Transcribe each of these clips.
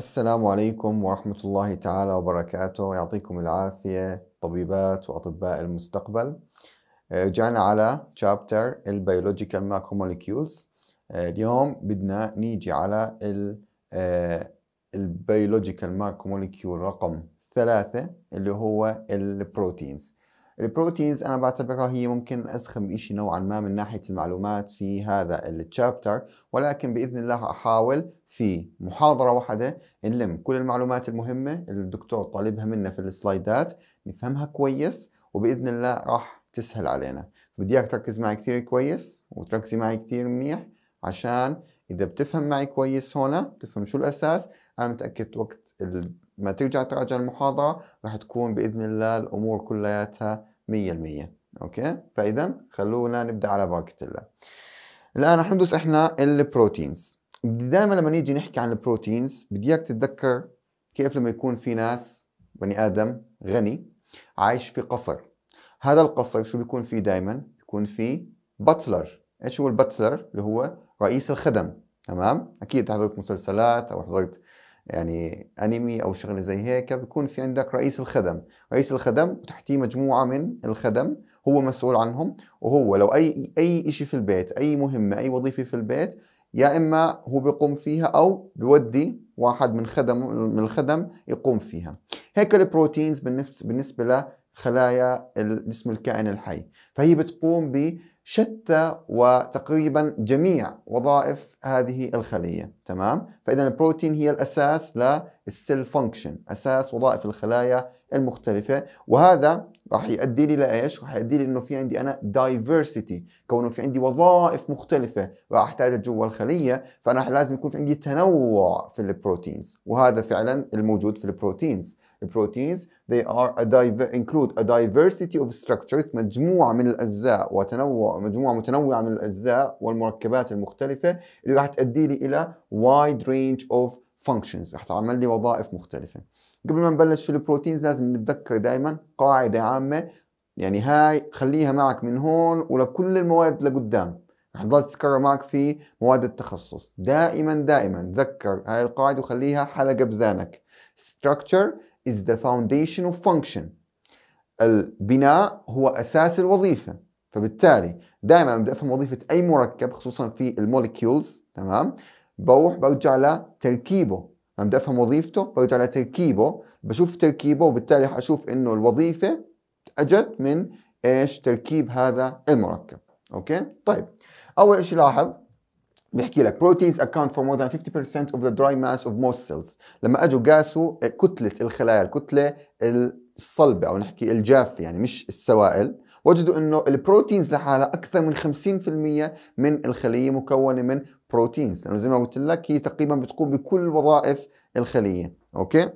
السلام عليكم ورحمة الله تعالى وبركاته يعطيكم العافية طبيبات وأطباء المستقبل رجعنا آه، على chapter البيولوجيكال ماكروموليكيولز آه، اليوم بدنا نيجي على البيولوجيكال ماكروموليكيول آه، رقم ثلاثة اللي هو البروتينز البروتينز أنا بعتبرها هي ممكن أسخم شيء نوعا ما من ناحية المعلومات في هذا التشابتر ولكن بإذن الله أحاول في محاضرة واحدة نلم كل المعلومات المهمة اللي الدكتور طالبها منا في السلايدات نفهمها كويس وبإذن الله راح تسهل علينا بدي اياك تركز معي كثير كويس وتركزي معي كثير منيح عشان اذا بتفهم معي كويس هون بتفهم شو الاساس انا متاكد وقت ما ترجع تراجع المحاضره راح تكون باذن الله الامور كلياتها 100% اوكي فاذا خلونا نبدا على بركه الله الان رح ندرس احنا البروتينز دائما لما نيجي نحكي عن البروتينز بدي اياك تتذكر كيف لما يكون في ناس بني ادم غني عايش في قصر هذا القصر شو بيكون فيه دائما بيكون فيه باتلر ايش هو الباتلر اللي هو رئيس الخدم تمام اكيد حضرت مسلسلات او حضرت يعني انمي او شغله زي هيك بيكون في عندك رئيس الخدم رئيس الخدم وتحتيه مجموعه من الخدم هو مسؤول عنهم وهو لو اي اي شيء في البيت اي مهمه اي وظيفه في البيت يا اما هو بيقوم فيها او بودي واحد من خدم من الخدم يقوم فيها هيك البروتينز بالنسبه بالنسبه لخلايا جسم الكائن الحي فهي بتقوم ب شتى وتقريبا جميع وظائف هذه الخلية تمام فإذا البروتين هي الأساس للسيل فانكشن أساس وظائف الخلايا المختلفة وهذا راح يؤدي لي لايش؟ راح يؤدي لي انه في عندي انا دايفرسيتي، كونه في عندي وظائف مختلفة راح احتاجها جوا الخلية، فانا لازم يكون في عندي تنوع في البروتينز، وهذا فعلا الموجود في البروتينز، البروتينز They are a diver include a diversity of structures مجموعة من الأجزاء وتنوع مجموعة متنوعة من الأجزاء والمركبات المختلفة اللي راح تؤدي لي إلى wide range of functions راح تعمل لي وظائف مختلفة قبل ما نبلش في البروتينز لازم نتذكر دائما قاعدة عامة يعني هاي خليها معك من هون ولكل المواد لقدام رح تضل تتكرر معك في مواد التخصص دائما دائما تذكر هاي القاعدة وخليها حلقة بذانك structure is the foundation of function البناء هو أساس الوظيفة فبالتالي دائما بدي أفهم وظيفة أي مركب خصوصا في الموليكيولز تمام بروح برجع لتركيبه لما بدي أفهم وظيفته برجع لتركيبه بشوف تركيبه وبالتالي حأشوف إنه الوظيفة أجت من إيش تركيب هذا المركب أوكي طيب أول شيء لاحظ بيحكي لك proteins account for more than 50% of the dry mass of most cells لما اجوا قاسوا آه، كتله الخلايا الكتله الصلبه او نحكي الجافه يعني مش السوائل وجدوا انه البروتينز لحالها اكثر من 50% من الخليه مكونه من بروتينز لانه زي ما قلت لك هي تقريبا بتقوم بكل وظائف الخليه اوكي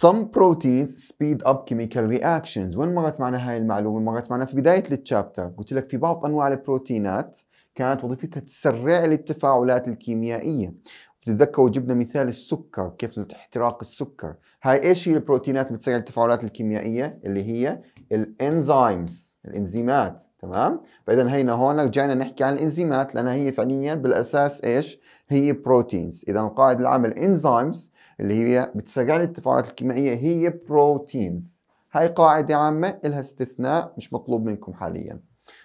Some proteins speed up chemical reactions وين مرت معنا هاي المعلومة؟ مرت معنا في بداية التشابتر قلت لك في بعض أنواع البروتينات كانت وظيفتها تسرع لي التفاعلات الكيميائية بتتذكروا جبنا مثال السكر كيف احتراق السكر هاي ايش هي البروتينات اللي بتسرع التفاعلات الكيميائية اللي هي الانزيمز الانزيمات تمام فاذا هينا هون رجعنا نحكي عن الانزيمات لانها هي فعليا بالاساس ايش هي بروتينز اذا القاعده العامه الانزيمز اللي هي بتسرع لي التفاعلات الكيميائية هي بروتينز هاي قاعدة عامة إلها استثناء مش مطلوب منكم حاليا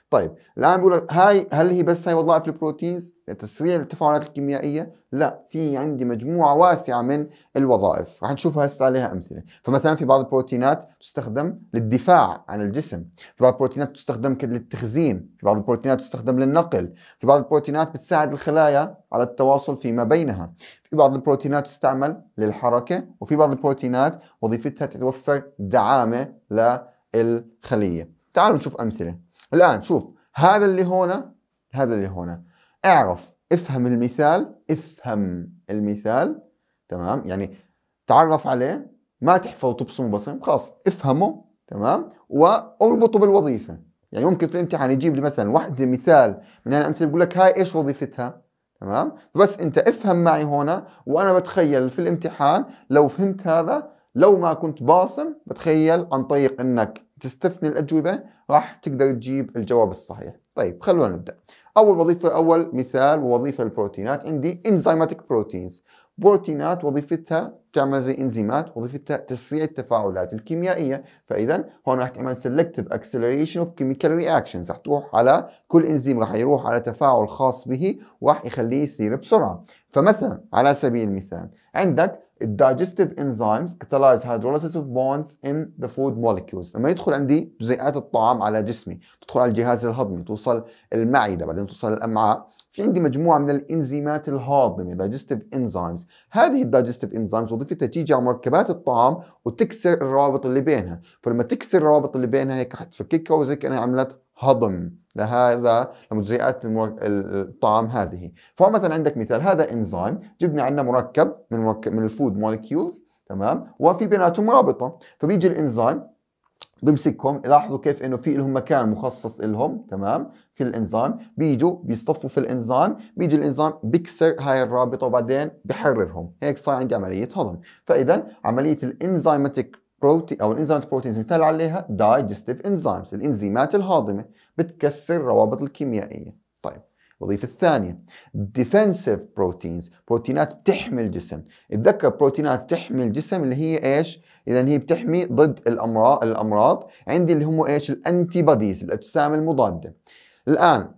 طيب الان بقول لك هاي هل هي بس هاي وظائف البروتينز لتسريع التفاعلات الكيميائيه؟ لا في عندي مجموعه واسعه من الوظائف رح نشوف هسه عليها امثله فمثلا في بعض البروتينات تستخدم للدفاع عن الجسم في بعض البروتينات تستخدم للتخزين في بعض البروتينات تستخدم للنقل في بعض البروتينات بتساعد الخلايا على التواصل فيما بينها في بعض البروتينات تستعمل للحركه وفي بعض البروتينات وظيفتها تتوفر دعامه للخليه تعالوا نشوف امثله الان شوف هذا اللي هنا هذا اللي هنا اعرف افهم المثال افهم المثال تمام يعني تعرف عليه ما تحفظه تبصم بصم خلاص افهمه تمام واربطه بالوظيفه يعني ممكن في الامتحان يجيب لي مثلا واحدة مثال من الامثله بقول لك هاي ايش وظيفتها تمام بس انت افهم معي هنا وانا بتخيل في الامتحان لو فهمت هذا لو ما كنت باصم بتخيل عن طريق انك تستثني الأجوبة راح تقدر تجيب الجواب الصحيح طيب خلونا نبدأ أول وظيفة أول مثال وظيفة البروتينات عندي انزيماتيك بروتينز بروتينات وظيفتها تعمل زي انزيمات وظيفتها تسريع التفاعلات الكيميائيه فاذا هون راح تعمل سلكتيف اكسلريشن اوف كيميكال رياكشنز راح تروح على كل انزيم راح يروح على تفاعل خاص به وراح يخليه يصير بسرعه فمثلا على سبيل المثال عندك الدايجستيف انزيمز كاتالايز hydrolysis of bonds in the food molecules لما يدخل عندي جزيئات الطعام على جسمي تدخل على الجهاز الهضمي توصل المعده بعدين توصل الامعاء في عندي مجموعه من الانزيمات الهاضمه digestive enzymes هذه digestive enzymes وظيفتها تيجي على مركبات الطعام وتكسر الروابط اللي بينها فلما تكسر الروابط اللي بينها هيك حتفككها وزي كانها عملت هضم لهذا لمجزئات الطعام هذه فمثلا عندك مثال هذا انزيم جبنا عندنا مركب من مركب من الفود مولكيولز تمام وفي بيناتهم رابطه فبيجي الانزيم بمسكهم لاحظوا كيف انه في لهم مكان مخصص لهم تمام في الانزيم بيجوا بيصطفوا في الانزيم بيجي الانزيم بكسر هاي الرابطه وبعدين بحررهم هيك صار عندي عمليه هضم فاذا عمليه الانزيماتيك بروتين او الانزيمات بروتينز مثال عليها دايجستيف انزيمز الانزيمات الهاضمه بتكسر الروابط الكيميائيه طيب الوظيفة الثانية ديفنسيف بروتينز بروتينات بتحمي الجسم اتذكر بروتينات بتحمي الجسم اللي هي ايش اذا هي بتحمي ضد الامراض الامراض عندي اللي هم ايش الانتي بوديز الاجسام المضادة الان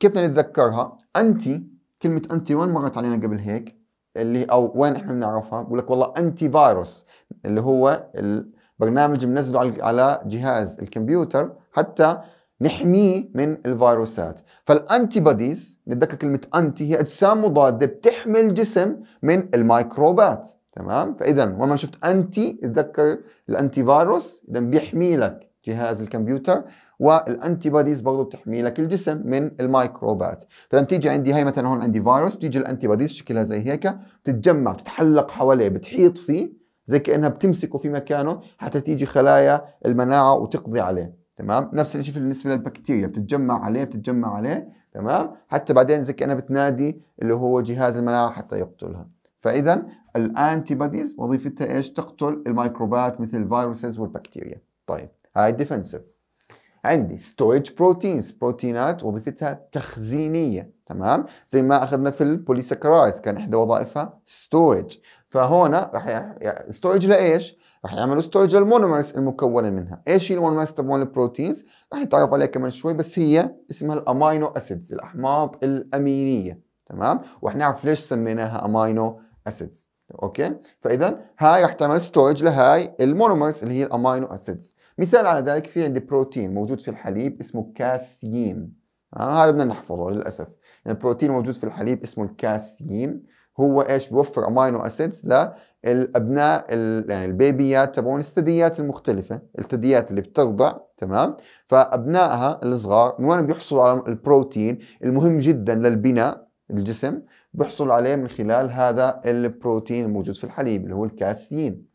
كيف بدنا نتذكرها انتي كلمة انتي وين مرت علينا قبل هيك اللي او وين احنا بنعرفها بقول لك والله انتي فيروس اللي هو البرنامج بنزله على جهاز الكمبيوتر حتى نحميه من الفيروسات فالانتي بوديز نتذكر كلمه انتي هي اجسام مضاده بتحمي الجسم من الميكروبات تمام فاذا وما شفت انتي تذكر الانتي فيروس اذا بيحمي لك جهاز الكمبيوتر والانتي بوديز برضه بتحمي لك الجسم من الميكروبات فلما تيجي عندي هي مثلا هون عندي فيروس بتيجي الانتي بوديز شكلها زي هيك بتتجمع بتتحلق حواليه بتحيط فيه زي كانها بتمسكه في مكانه حتى تيجي خلايا المناعه وتقضي عليه تمام نفس الشيء بالنسبه للبكتيريا بتتجمع عليه بتتجمع عليه تمام حتى بعدين زي كانها بتنادي اللي هو جهاز المناعه حتى يقتلها فاذا الانتي بوديز وظيفتها ايش تقتل الميكروبات مثل الفيروسز والبكتيريا طيب هاي ديفنسيف عندي ستورج بروتينز بروتينات وظيفتها تخزينيه تمام زي ما اخذنا في البوليسكرايز كان احدى وظائفها ستورج فهنا راح يعني ستورج لايش؟ راح يعملوا ستورج للمونومرز المكونه منها، ايش هي المونومرز تبعون البروتينز؟ راح نتعرف عليها كمان شوي بس هي اسمها الامينو اسيدز الاحماض الامينيه، تمام؟ ورح نعرف ليش سميناها امينو اسيدز، اوكي؟ فاذا هاي راح تعمل ستورج لهاي المونومرز اللي هي الامينو اسيدز، مثال على ذلك في عندي بروتين موجود في الحليب اسمه كاسيين، آه، هذا بدنا نحفظه للاسف، يعني البروتين موجود في الحليب اسمه الكاسيين، هو ايش بيوفر امينو اسيدز للابناء يعني البيبيات تبعون الثدييات المختلفه الثدييات اللي بترضع تمام فابنائها الصغار من وين بيحصلوا على البروتين المهم جدا للبناء الجسم بيحصل عليه من خلال هذا البروتين الموجود في الحليب اللي هو الكاسيين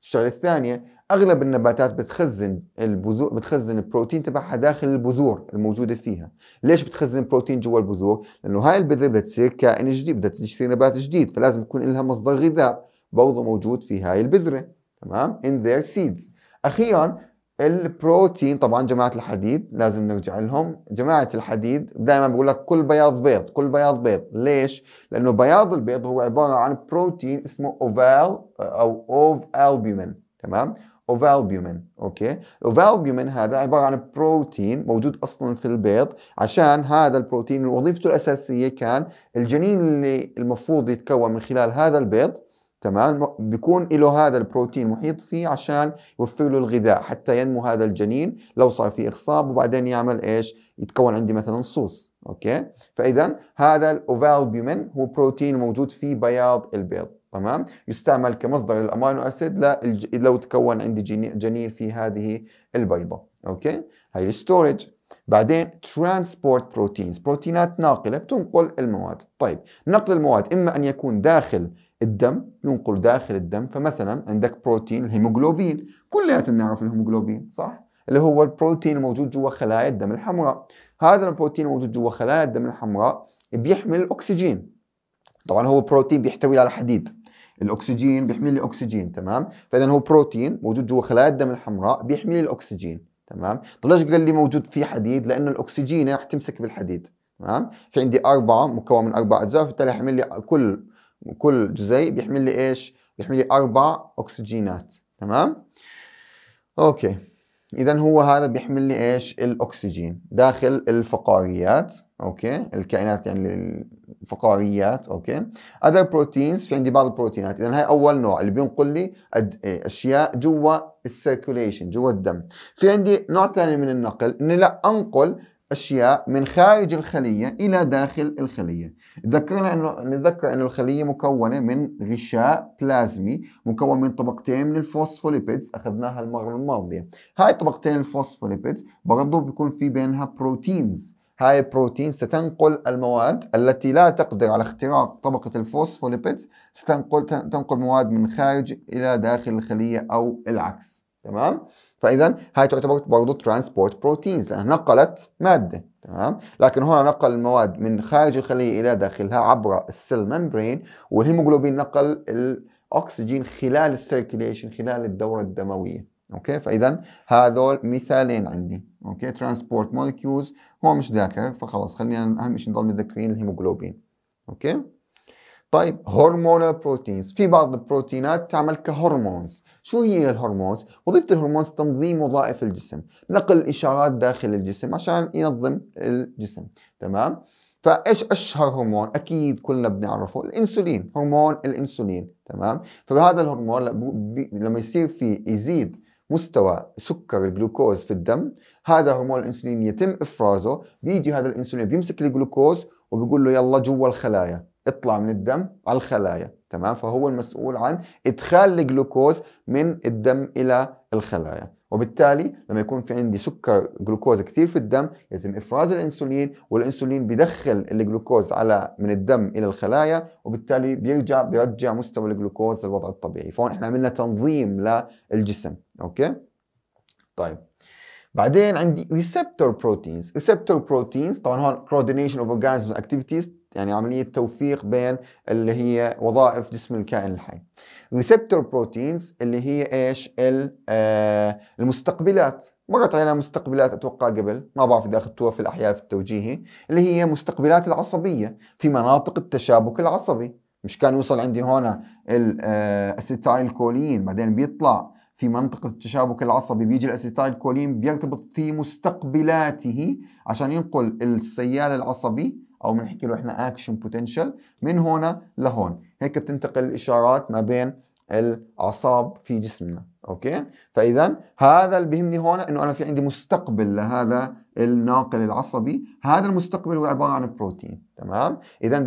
الشغله الثانيه اغلب النباتات بتخزن البذور بتخزن البروتين تبعها داخل البذور الموجوده فيها، ليش بتخزن بروتين جوا البذور؟ لانه هاي البذره بدها تصير كائن جديد، بدها تصير نبات جديد، فلازم يكون لها مصدر غذاء برضه موجود في هاي البذره، تمام؟ ان ذير سيدز اخيرا البروتين طبعا جماعه الحديد لازم نرجع لهم، جماعه الحديد دائما بقول لك كل بياض بيض، كل بياض بيض، ليش؟ لانه بياض البيض هو عباره عن بروتين اسمه اوفال او اوف البومين تمام؟ اوفالبيومين اوكي اوفالبيومين هذا عباره عن بروتين موجود اصلا في البيض عشان هذا البروتين وظيفته الاساسيه كان الجنين اللي المفروض يتكون من خلال هذا البيض تمام بيكون له هذا البروتين محيط فيه عشان يوفر له الغذاء حتى ينمو هذا الجنين لو صار فيه اخصاب وبعدين يعمل ايش يتكون عندي مثلا صوص اوكي فاذا هذا الاوفالبيومين هو بروتين موجود في بياض البيض تمام يستعمل كمصدر للامينو اسيد لو تكون عندي جنين في هذه البيضه اوكي هي الستورج بعدين ترانسبورت بروتينز بروتينات ناقله بتنقل المواد طيب نقل المواد اما ان يكون داخل الدم ينقل داخل الدم فمثلا عندك بروتين الهيموجلوبين كلياتنا بنعرف الهيموجلوبين صح اللي هو البروتين الموجود جوا خلايا الدم الحمراء هذا البروتين الموجود جوا خلايا الدم الحمراء بيحمل الاكسجين طبعا هو بروتين بيحتوي على حديد الاكسجين بيحمل لي اكسجين تمام فاذا هو بروتين موجود جوا خلايا الدم الحمراء بيحمل لي الاكسجين تمام طب ليش قال لي موجود فيه حديد لانه الاكسجين رح تمسك بالحديد تمام في عندي اربعه مكون من اربع اجزاء فبالتالي حمل لي كل كل جزيء بيحمل لي ايش بيحمل لي اربع اكسجينات تمام اوكي اذا هو هذا بيحمل لي ايش الاكسجين داخل الفقاريات اوكي الكائنات يعني الفقاريات اوكي اذر بروتينز في عندي بعض البروتينات اذا هاي اول نوع اللي بينقل لي إيه، اشياء جوا السيركوليشن جوا الدم في عندي نوع ثاني من النقل اني لا انقل اشياء من خارج الخليه الى داخل الخليه ذكرنا انه نتذكر انه الخليه مكونه من غشاء بلازمي مكون من طبقتين من الفوسفوليبيدز اخذناها المره الماضيه هاي طبقتين الفوسفوليبيدز برضه بيكون في بينها بروتينز هاي البروتين ستنقل المواد التي لا تقدر على اختراق طبقة الفوسفوليبيدز ستنقل تنقل مواد من خارج إلى داخل الخلية أو العكس تمام؟ فاذا هاي تعتبر برضه ترانسبورت بروتينز لانها نقلت ماده تمام لكن هنا نقل المواد من خارج الخليه الى داخلها عبر السيل ممبرين والهيموجلوبين نقل الاكسجين خلال السيركيليشن خلال الدوره الدمويه اوكي فاذا هذول مثالين عندي اوكي ترانسبورت مولكيولز هو مش ذاكر فخلاص خلينا اهم شيء نضل متذكرين الهيموجلوبين اوكي طيب هرمونال بروتينز في بعض البروتينات تعمل كهرمونز شو هي الهرمونز وظيفه الهرمونز تنظيم وظائف الجسم نقل الاشارات داخل الجسم عشان ينظم الجسم تمام فايش اشهر هرمون اكيد كلنا بنعرفه الانسولين هرمون الانسولين تمام فبهذا الهرمون لما يصير في يزيد مستوى سكر الجلوكوز في الدم هذا هرمون الانسولين يتم افرازه بيجي هذا الانسولين بيمسك الجلوكوز وبيقول له يلا جوا الخلايا اطلع من الدم على الخلايا تمام فهو المسؤول عن ادخال الجلوكوز من الدم الى الخلايا وبالتالي لما يكون في عندي سكر جلوكوز كثير في الدم يتم افراز الانسولين والانسولين بيدخل الجلوكوز على من الدم الى الخلايا وبالتالي بيرجع بيرجع مستوى الجلوكوز للوضع الطبيعي فهون احنا عملنا تنظيم للجسم اوكي طيب بعدين عندي ريسبتور بروتينز ريسبتور بروتينز طبعا هون كوردينيشن اوف organisms اكتيفيتيز يعني عملية توفيق بين اللي هي وظائف جسم الكائن الحي ريسبتور بروتينز اللي هي ايش آه، المستقبلات مرت علينا مستقبلات اتوقع قبل ما بعرف اذا اخذتوها في الاحياء في التوجيهي اللي هي مستقبلات العصبيه في مناطق التشابك العصبي مش كان يوصل عندي هون الاسيتايل آه، كولين بعدين بيطلع في منطقة التشابك العصبي بيجي الاسيتايل كولين بيرتبط في مستقبلاته عشان ينقل السيال العصبي او بنحكي له احنا اكشن بوتنشال من هنا لهون هيك بتنتقل الاشارات ما بين الاعصاب في جسمنا اوكي فاذا هذا اللي بيهمني هون انه انا في عندي مستقبل لهذا الناقل العصبي هذا المستقبل هو عباره عن بروتين تمام اذا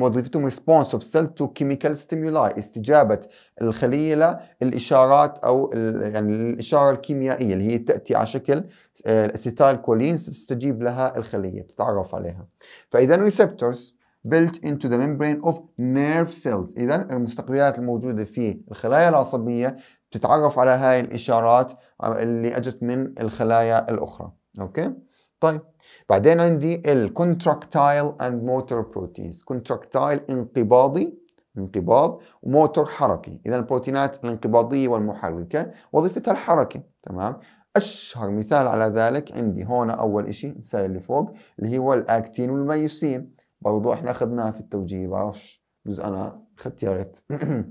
وظيفتهم ريسبونس اوف سيل تو كيميكال ستيمولاي استجابه الخليه للاشارات او يعني الاشاره الكيميائيه اللي هي تاتي على شكل الاسيتال كولين تستجيب لها الخليه تتعرف عليها فاذا ريسبتورز built into the membrane of nerve cells إذا المستقبلات الموجودة في الخلايا العصبية بتتعرف على هاي الاشارات اللي اجت من الخلايا الاخرى اوكي طيب بعدين عندي الكونتراكتايل اند موتور بروتينز كونتراكتايل انقباضي انقباض وموتور حركي اذا البروتينات الانقباضيه والمحركه وظيفتها الحركه تمام اشهر مثال على ذلك عندي هون اول شيء السالب اللي فوق اللي هو الاكتين والميوسين برضو احنا اخذناها في التوجيه بعرفش بجوز انا اخذت يا ريت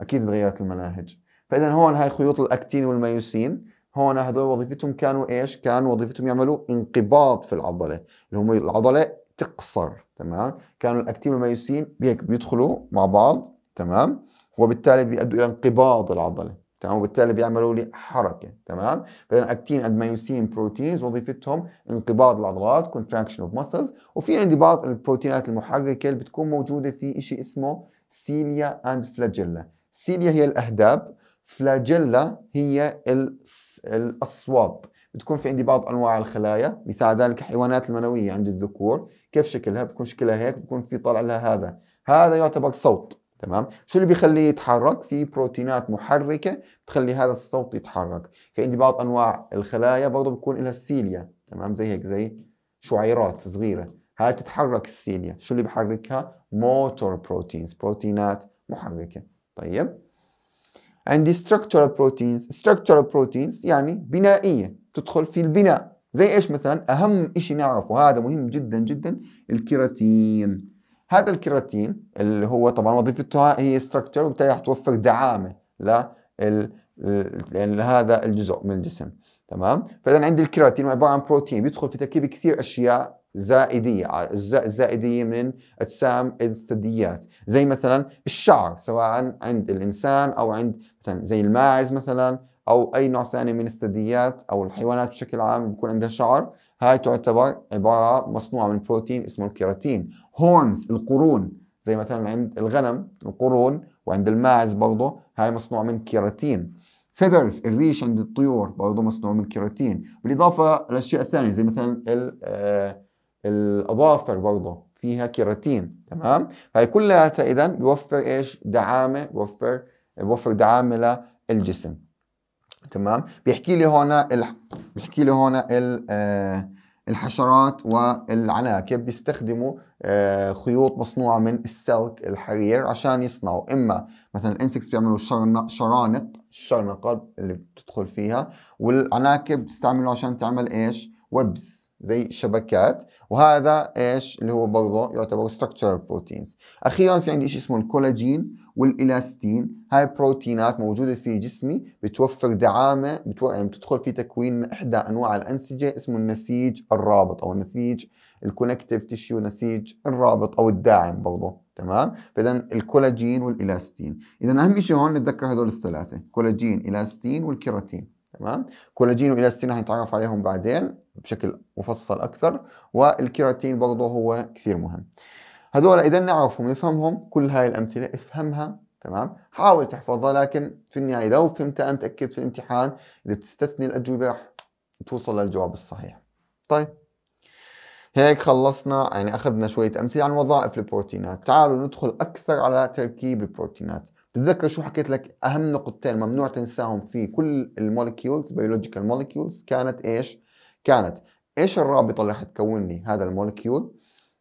اكيد تغيرت المناهج فاذا هون هاي خيوط الاكتين والمايوسين هون هذول وظيفتهم كانوا ايش؟ كان وظيفتهم يعملوا انقباض في العضله اللي هم العضله تقصر تمام؟ كانوا الاكتين والمايوسين هيك بيدخلوا مع بعض تمام؟ وبالتالي بيؤدوا الى انقباض العضله تمام وبالتالي بيعملوا لي حركه تمام فاذا اكتين اند مايوسين بروتينز وظيفتهم انقباض العضلات كونتراكشن اوف ماسلز وفي عندي بعض البروتينات المحركه اللي بتكون موجوده في شيء اسمه سيليا اند فلاجيلا سيليا هي الاهداب فلاجيلا هي الأصوات بتكون في عندي بعض أنواع الخلايا مثال ذلك الحيوانات المنوية عند الذكور كيف شكلها بكون شكلها هيك بكون في طالع لها هذا هذا يعتبر صوت تمام شو اللي بيخليه يتحرك في بروتينات محركة بتخلي هذا الصوت يتحرك في عندي بعض أنواع الخلايا برضه بكون لها السيليا تمام زي هيك زي شعيرات صغيرة هاي تتحرك السيليا شو اللي بحركها موتور بروتينز بروتينات محركة طيب عندي structural proteins structural proteins يعني بنائية تدخل في البناء زي ايش مثلا اهم شيء نعرفه هذا مهم جدا جدا الكيراتين هذا الكيراتين اللي هو طبعا وظيفته هي structure وبالتالي توفر دعامه لهذا الجزء من الجسم تمام فاذا عندي الكيراتين عباره عن بروتين بيدخل في تركيب كثير اشياء زائدية الزائدية من أجسام الثدييات زي مثلا الشعر سواء عند الإنسان أو عند مثلا زي الماعز مثلا أو أي نوع ثاني من الثدييات أو الحيوانات بشكل عام بيكون عندها شعر هاي تعتبر عبارة مصنوعة من بروتين اسمه الكيراتين هورنز القرون زي مثلا عند الغنم القرون وعند الماعز برضه هاي مصنوعة من كيراتين فيذرز الريش عند الطيور برضه مصنوع من كيراتين بالإضافة لأشياء ثانية زي مثلا آه، الاظافر برضه فيها كيراتين تمام هاي كلها اذا بيوفر ايش دعامه بيوفر بيوفر دعامه للجسم تمام بيحكي لي هون ال... بيحكي لي هون ال... آه، الحشرات والعناكب بيستخدموا آه، خيوط مصنوعة من السلك الحرير عشان يصنعوا إما مثلا الإنسكس بيعملوا شرانق الشرنقة اللي بتدخل فيها والعناكب بيستعملوا عشان تعمل إيش وبز زي شبكات وهذا ايش اللي هو برضه يعتبر structural بروتينز اخيرا في عندي شيء اسمه الكولاجين والالاستين هاي بروتينات موجوده في جسمي بتوفر دعامه بتو... يعني بتدخل في تكوين احدى انواع الانسجه اسمه النسيج الرابط او النسيج الكونكتيف تيشيو نسيج الرابط او الداعم برضه تمام فاذا الكولاجين والالاستين اذا اهم شيء هون نتذكر هذول الثلاثه كولاجين الاستين والكيراتين تمام كولاجين والاستين رح نتعرف عليهم بعدين بشكل مفصل أكثر والكيراتين برضه هو كثير مهم هذول إذا نعرفهم نفهمهم كل هاي الأمثلة افهمها تمام حاول تحفظها لكن في النهاية لو فهمتها أنت أكيد في الامتحان إذا بتستثني الأجوبة رح توصل للجواب الصحيح طيب هيك خلصنا يعني أخذنا شوية أمثلة عن وظائف البروتينات تعالوا ندخل أكثر على تركيب البروتينات تتذكر شو حكيت لك اهم نقطتين ممنوع تنساهم في كل المولكيولز بيولوجيكال مولكيولز كانت ايش كانت ايش الرابطه اللي تكون لي هذا المولكيول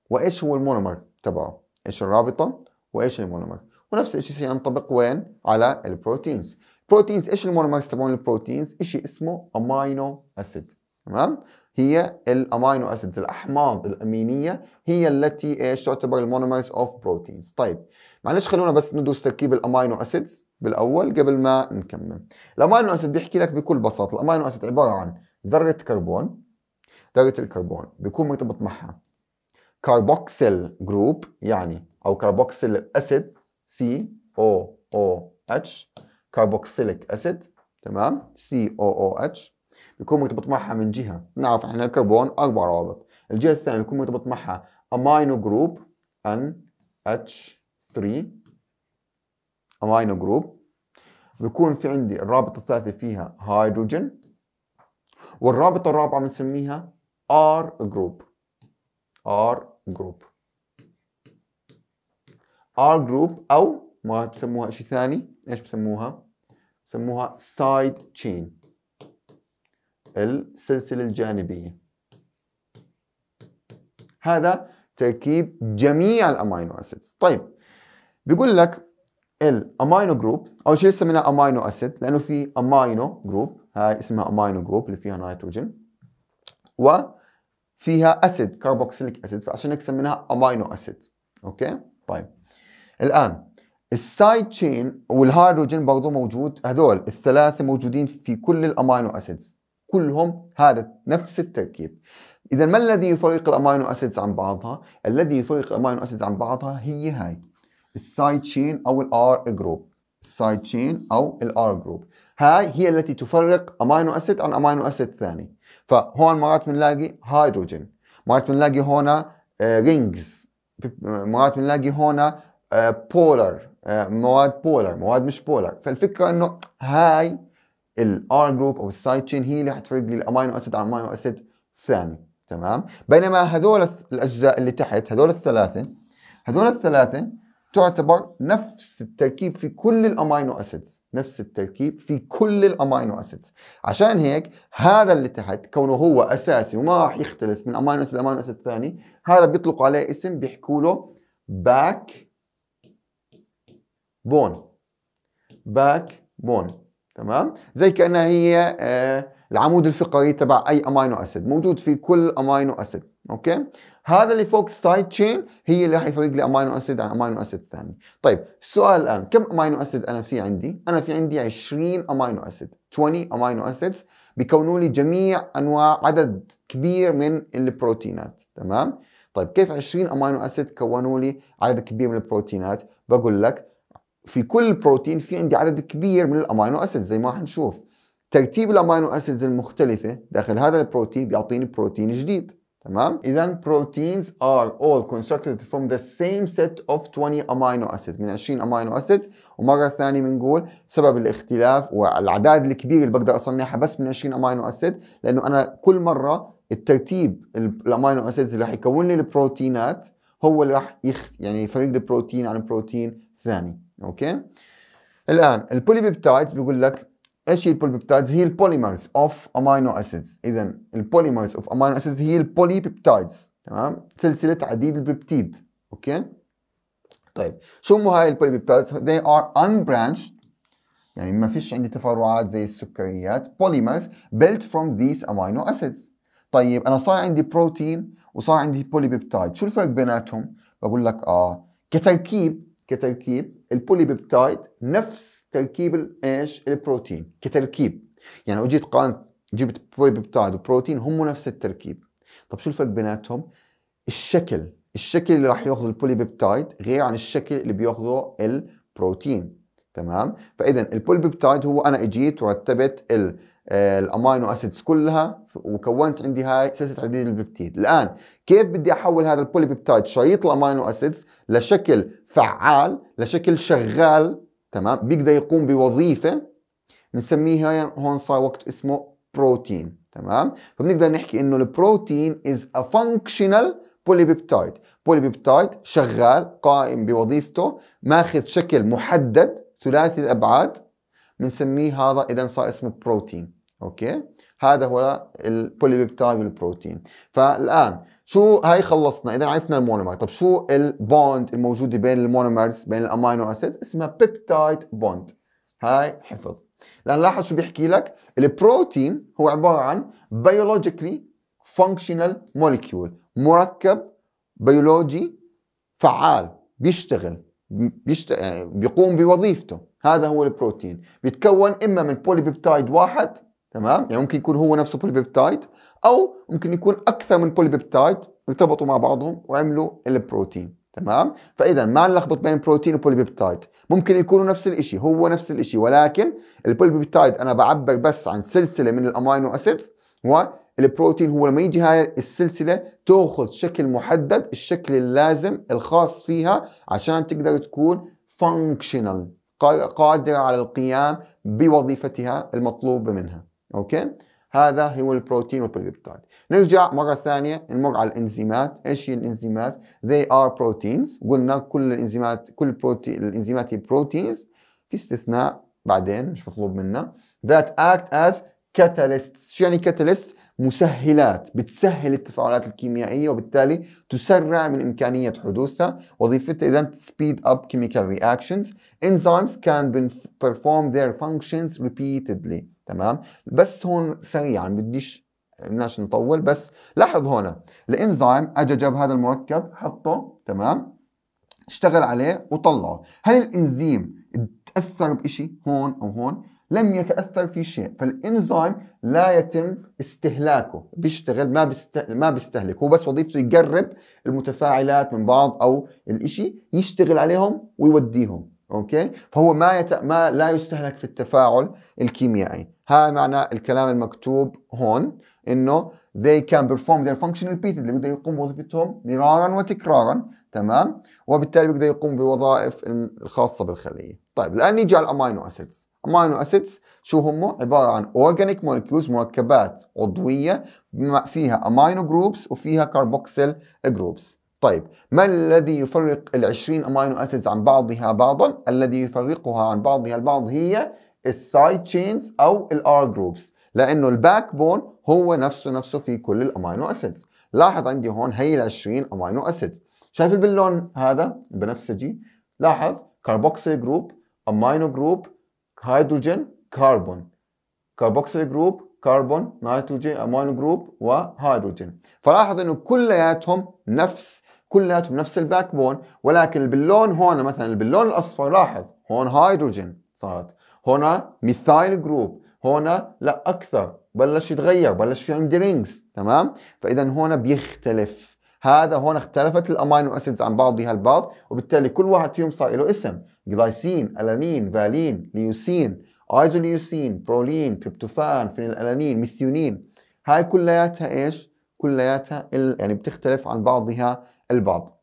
وايش هو المونومر تبعه ايش الرابطه وايش المونومر ونفس الشيء سينطبق وين على البروتينز البروتينز ايش المونومرز تبعون البروتينز شيء اسمه امينو اسيد تمام هي الامينو اسيدز الاحماض الامينيه هي التي ايش تعتبر المونومرز اوف بروتينز طيب معلش خلونا بس ندرس تركيب الامينو اسيدز بالاول قبل ما نكمل الامينو اسيد بيحكي لك بكل بساطه الامينو اسيد عباره عن ذرة كربون ذرة الكربون بيكون مرتبط معها كاربوكسيل جروب يعني أو كاربوكسيل أسيد سي او او اتش كاربوكسيليك أسيد تمام سي او او اتش بيكون مرتبط معها من جهة نعرف احنا الكربون أربع روابط الجهة الثانية بيكون مرتبط معها أمينو جروب ان اتش 3 أمينو جروب بيكون في عندي الرابط الثالث فيها هيدروجين والرابطه الرابعه بنسميها ار جروب ار جروب ار جروب او ما بسموها شيء ثاني ايش بسموها بسموها سايد تشين السلسله الجانبيه هذا تركيب جميع الامينو اسيدز طيب بيقول لك الامينو جروب اول شيء سميناها امينو اسيد لانه في امينو جروب هاي اسمها امينو جروب اللي فيها نيتروجين وفيها اسيد كاربوكسيليك اسيد فعشان هيك سميناها امينو اسيد اوكي طيب الان السايد تشين والهيدروجين برضه موجود هذول الثلاثه موجودين في كل الامينو اسيدز كلهم هذا نفس التركيب اذا ما الذي يفرق الامينو اسيدز عن بعضها الذي يفرق الامينو اسيدز عن بعضها هي هاي السايد تشين او الار جروب السايد تشين او الار جروب هاي هي التي تفرق امينو اسيد عن امينو اسيد ثاني فهون مرات بنلاقي هيدروجين مرات بنلاقي هون رينجز آه، مرات بنلاقي هون بولر آه، آه، مواد بولر مواد مش بولر فالفكره انه هاي الار جروب او السايد تشين هي اللي حتفرق لي الامينو اسيد عن امينو اسيد ثاني تمام بينما هذول الاجزاء اللي تحت هذول الثلاثه هذول الثلاثه تعتبر نفس التركيب في كل الامينو اسيدز نفس التركيب في كل الامينو اسيدز عشان هيك هذا اللي تحت كونه هو اساسي وما راح يختلف من امينو اسيد لامينو اسيد ثاني هذا بيطلقوا عليه اسم بيحكوا له باك بون باك بون تمام زي كانها هي آه العمود الفقري تبع اي امينو اسيد موجود في كل امينو اسيد اوكي هذا اللي فوق السايد تشين هي اللي راح يفرق لي امينو اسيد عن امينو اسيد ثاني طيب السؤال الان كم امينو اسيد انا في عندي انا في عندي 20 امينو اسيد 20 امينو اسيدز بيكونوا لي جميع انواع عدد كبير من البروتينات تمام طيب كيف 20 امينو اسيد كونوا لي عدد كبير من البروتينات بقول لك في كل بروتين في عندي عدد كبير من الامينو اسيد زي ما حنشوف ترتيب الامينو اسيدز المختلفه داخل هذا البروتين بيعطيني بروتين جديد تمام اذا proteins are all constructed from the same set of 20 amino acids من 20 امينو اسيد ومره ثانيه بنقول سبب الاختلاف والعداد الكبير اللي بقدر اصنعها بس من 20 امينو اسيد لانه انا كل مره الترتيب الامينو اسيدز اللي راح يكون لي البروتينات هو اللي راح يخ يعني يفرق لي بروتين عن بروتين ثاني اوكي الان البوليبيبتايدز بيقول لك ايش هي البوليبيبتايدز؟ هي البوليمرز اوف امينو اسيدز، اذا البوليمرز اوف امينو اسيدز هي البوليبيبتايدز، تمام؟ سلسلة عديد البيبتيد، اوكي؟ طيب شو هم هاي البوليبيبتايدز؟ they are unbranched يعني ما فيش عندي تفرعات زي السكريات، بوليمرز built from these amino acids. طيب انا صار عندي بروتين وصار عندي بوليبيبتايد، شو الفرق بيناتهم؟ بقول لك اه كتركيب كتركيب البولي بيبتايد نفس تركيب ايش البروتين كتركيب يعني اجيت قارنت جبت بولي بيبتايد وبروتين هم نفس التركيب طب شو الفرق بيناتهم الشكل الشكل اللي راح ياخذه البولي بيبتايد غير عن الشكل اللي بياخذه البروتين تمام فاذا البولي بيبتايد هو انا اجيت ورتبت آه، الامينو اسيدز كلها وكونت عندي هاي سلسله عديد البيبتيد الان كيف بدي احول هذا البولي بيبتايد شريط الامينو اسيدز لشكل فعال لشكل شغال تمام بيقدر يقوم بوظيفة بنسميها هون صار وقت اسمه بروتين تمام فبنقدر نحكي انه البروتين is a functional polypeptide polypeptide شغال قائم بوظيفته ماخذ شكل محدد ثلاثي الابعاد بنسميه هذا اذا صار اسمه بروتين اوكي هذا هو البوليبيبتايد والبروتين فالان شو هاي خلصنا اذا عرفنا المونومر طب شو البوند الموجوده بين المونومرز بين الامينو اسيدز اسمها بيبتايد بوند هاي حفظ لان لاحظ شو بيحكي لك البروتين هو عباره عن بيولوجيكلي فانكشنال موليكيول مركب بيولوجي فعال بيشتغل بيشت... يعني بيقوم بوظيفته هذا هو البروتين بيتكون اما من بولي بيبتايد واحد تمام يعني ممكن يكون هو نفسه بوليبيبتايد او ممكن يكون اكثر من بوليبيبتايد ارتبطوا مع بعضهم وعملوا البروتين تمام فاذا ما نلخبط بين بروتين وبوليبيبتايد ممكن يكونوا نفس الشيء هو نفس الشيء ولكن البوليبيبتايد انا بعبر بس عن سلسله من الامينو اسيدز والبروتين هو لما يجي هاي السلسله تاخذ شكل محدد الشكل اللازم الخاص فيها عشان تقدر تكون فانكشنال قادره على القيام بوظيفتها المطلوبه منها اوكي هذا هو البروتين والبيبتايد نرجع مره ثانيه نمر على الانزيمات ايش هي الانزيمات they are proteins قلنا كل الانزيمات كل بروتين الانزيمات هي بروتينز في استثناء بعدين مش مطلوب منا that act as catalysts شو يعني catalysts مسهلات بتسهل التفاعلات الكيميائية وبالتالي تسرع من إمكانية حدوثها وظيفتها إذا speed up chemical reactions enzymes can perform their functions repeatedly تمام بس هون سريعا يعني بديش بدناش نطول بس لاحظ هون الانزيم اجى جاب هذا المركب حطه تمام اشتغل عليه وطلعه هل الانزيم تاثر بشيء هون او هون لم يتاثر في شيء فالانزيم لا يتم استهلاكه بيشتغل ما بيست... ما بيستهلك هو بس وظيفته يقرب المتفاعلات من بعض او الشيء يشتغل عليهم ويوديهم اوكي فهو ما يت... ما لا يستهلك في التفاعل الكيميائي هذا معنى الكلام المكتوب هون انه they can perform their function repeatedly بده يقوم بوظيفتهم مرارا وتكرارا تمام وبالتالي بده يقوم بوظائف الخاصه بالخليه طيب الان نيجي على الامينو اسيدز امينو اسيدز شو هم عباره عن اورجانيك مولكيولز مركبات عضويه فيها امينو جروبس وفيها كاربوكسيل جروبس طيب ما الذي يفرق العشرين أمينو أسيدز عن بعضها بعضا؟ الذي يفرقها عن بعضها البعض هي السايد تشينز أو الار جروبس لأنه الباك بون هو نفسه نفسه في كل الأمينو أسيدز لاحظ عندي هون هي ال 20 أمينو أسيد شايف باللون هذا البنفسجي لاحظ كاربوكسيل جروب أمينو جروب هيدروجين كربون كاربوكسيل جروب كربون نيتروجين امينو جروب وهيدروجين فلاحظ انه كلياتهم نفس كلياتهم نفس الباك بون ولكن باللون هون مثلا باللون الاصفر لاحظ هون هيدروجين صارت هون ميثايل جروب هون لا اكثر بلش يتغير بلش في عندي رينجز تمام فاذا هون بيختلف هذا هون اختلفت الامينو اسيدز عن بعضها البعض وبالتالي كل واحد فيهم صار له اسم جلايسين الانين فالين ليوسين ايزوليوسين برولين تريبتوفان فينيلالانين ميثيونين هاي كلياتها ايش كلياتها يعني بتختلف عن بعضها البعض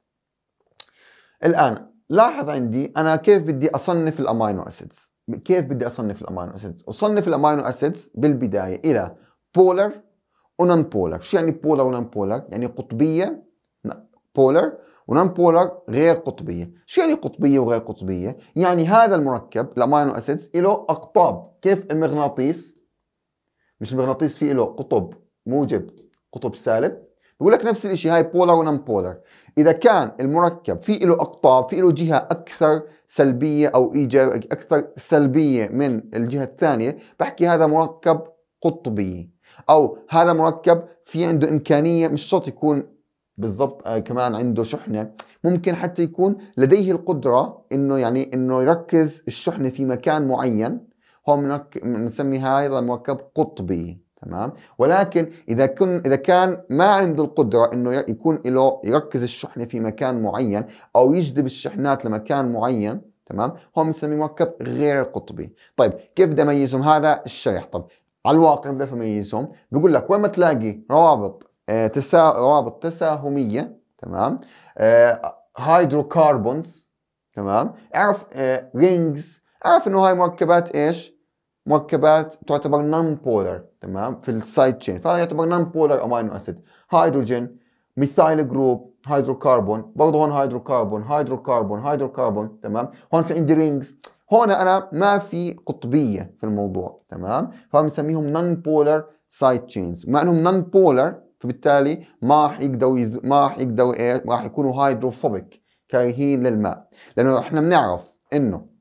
الآن لاحظ عندي أنا كيف بدي أصنف الأمينو أسيدز كيف بدي أصنف الأمينو أسيدز أصنف الأمينو أسيدز بالبداية إلى بولر ونون بولر شو يعني بولر ونون بولر يعني قطبية بولر ونون بولر غير قطبية شو يعني قطبية وغير قطبية يعني هذا المركب الأمينو أسيدز له أقطاب كيف المغناطيس مش المغناطيس فيه له قطب موجب قطب سالب بقول لك نفس الشيء هاي بولر ونن بولر اذا كان المركب في له اقطاب في له جهه اكثر سلبيه او ايجاب اكثر سلبيه من الجهه الثانيه بحكي هذا مركب قطبي او هذا مركب في عنده امكانيه مش شرط يكون بالضبط آه كمان عنده شحنه ممكن حتى يكون لديه القدره انه يعني انه يركز الشحنه في مكان معين هون بنسمي هذا مركب قطبي تمام ولكن اذا كن اذا كان ما عنده القدره انه يكون له يركز الشحنه في مكان معين او يجذب الشحنات لمكان معين تمام هون بنسميه مركب غير قطبي طيب كيف بدي اميزهم هذا الشرح طب على الواقع بدي اميزهم بقول لك وين ما تلاقي روابط آه، تسا... روابط تساهميه تمام هيدروكربونز آه، تمام اعرف رينجز آه، اعرف انه هاي مركبات ايش مركبات تعتبر نون بولر تمام في السايد تشين فهذا يعتبر نون بولر امينو اسيد هيدروجين ميثايل جروب هيدروكربون برضه هون هيدروكربون هيدروكربون هيدروكربون تمام هون في عندي رينجز هون انا ما في قطبيه في الموضوع تمام فبنسميهم نون بولر سايد تشينز مع انهم نون بولر فبالتالي ما راح يقدروا ما راح يقدروا ايه راح يكونوا هيدروفوبيك كارهين للماء لانه احنا بنعرف انه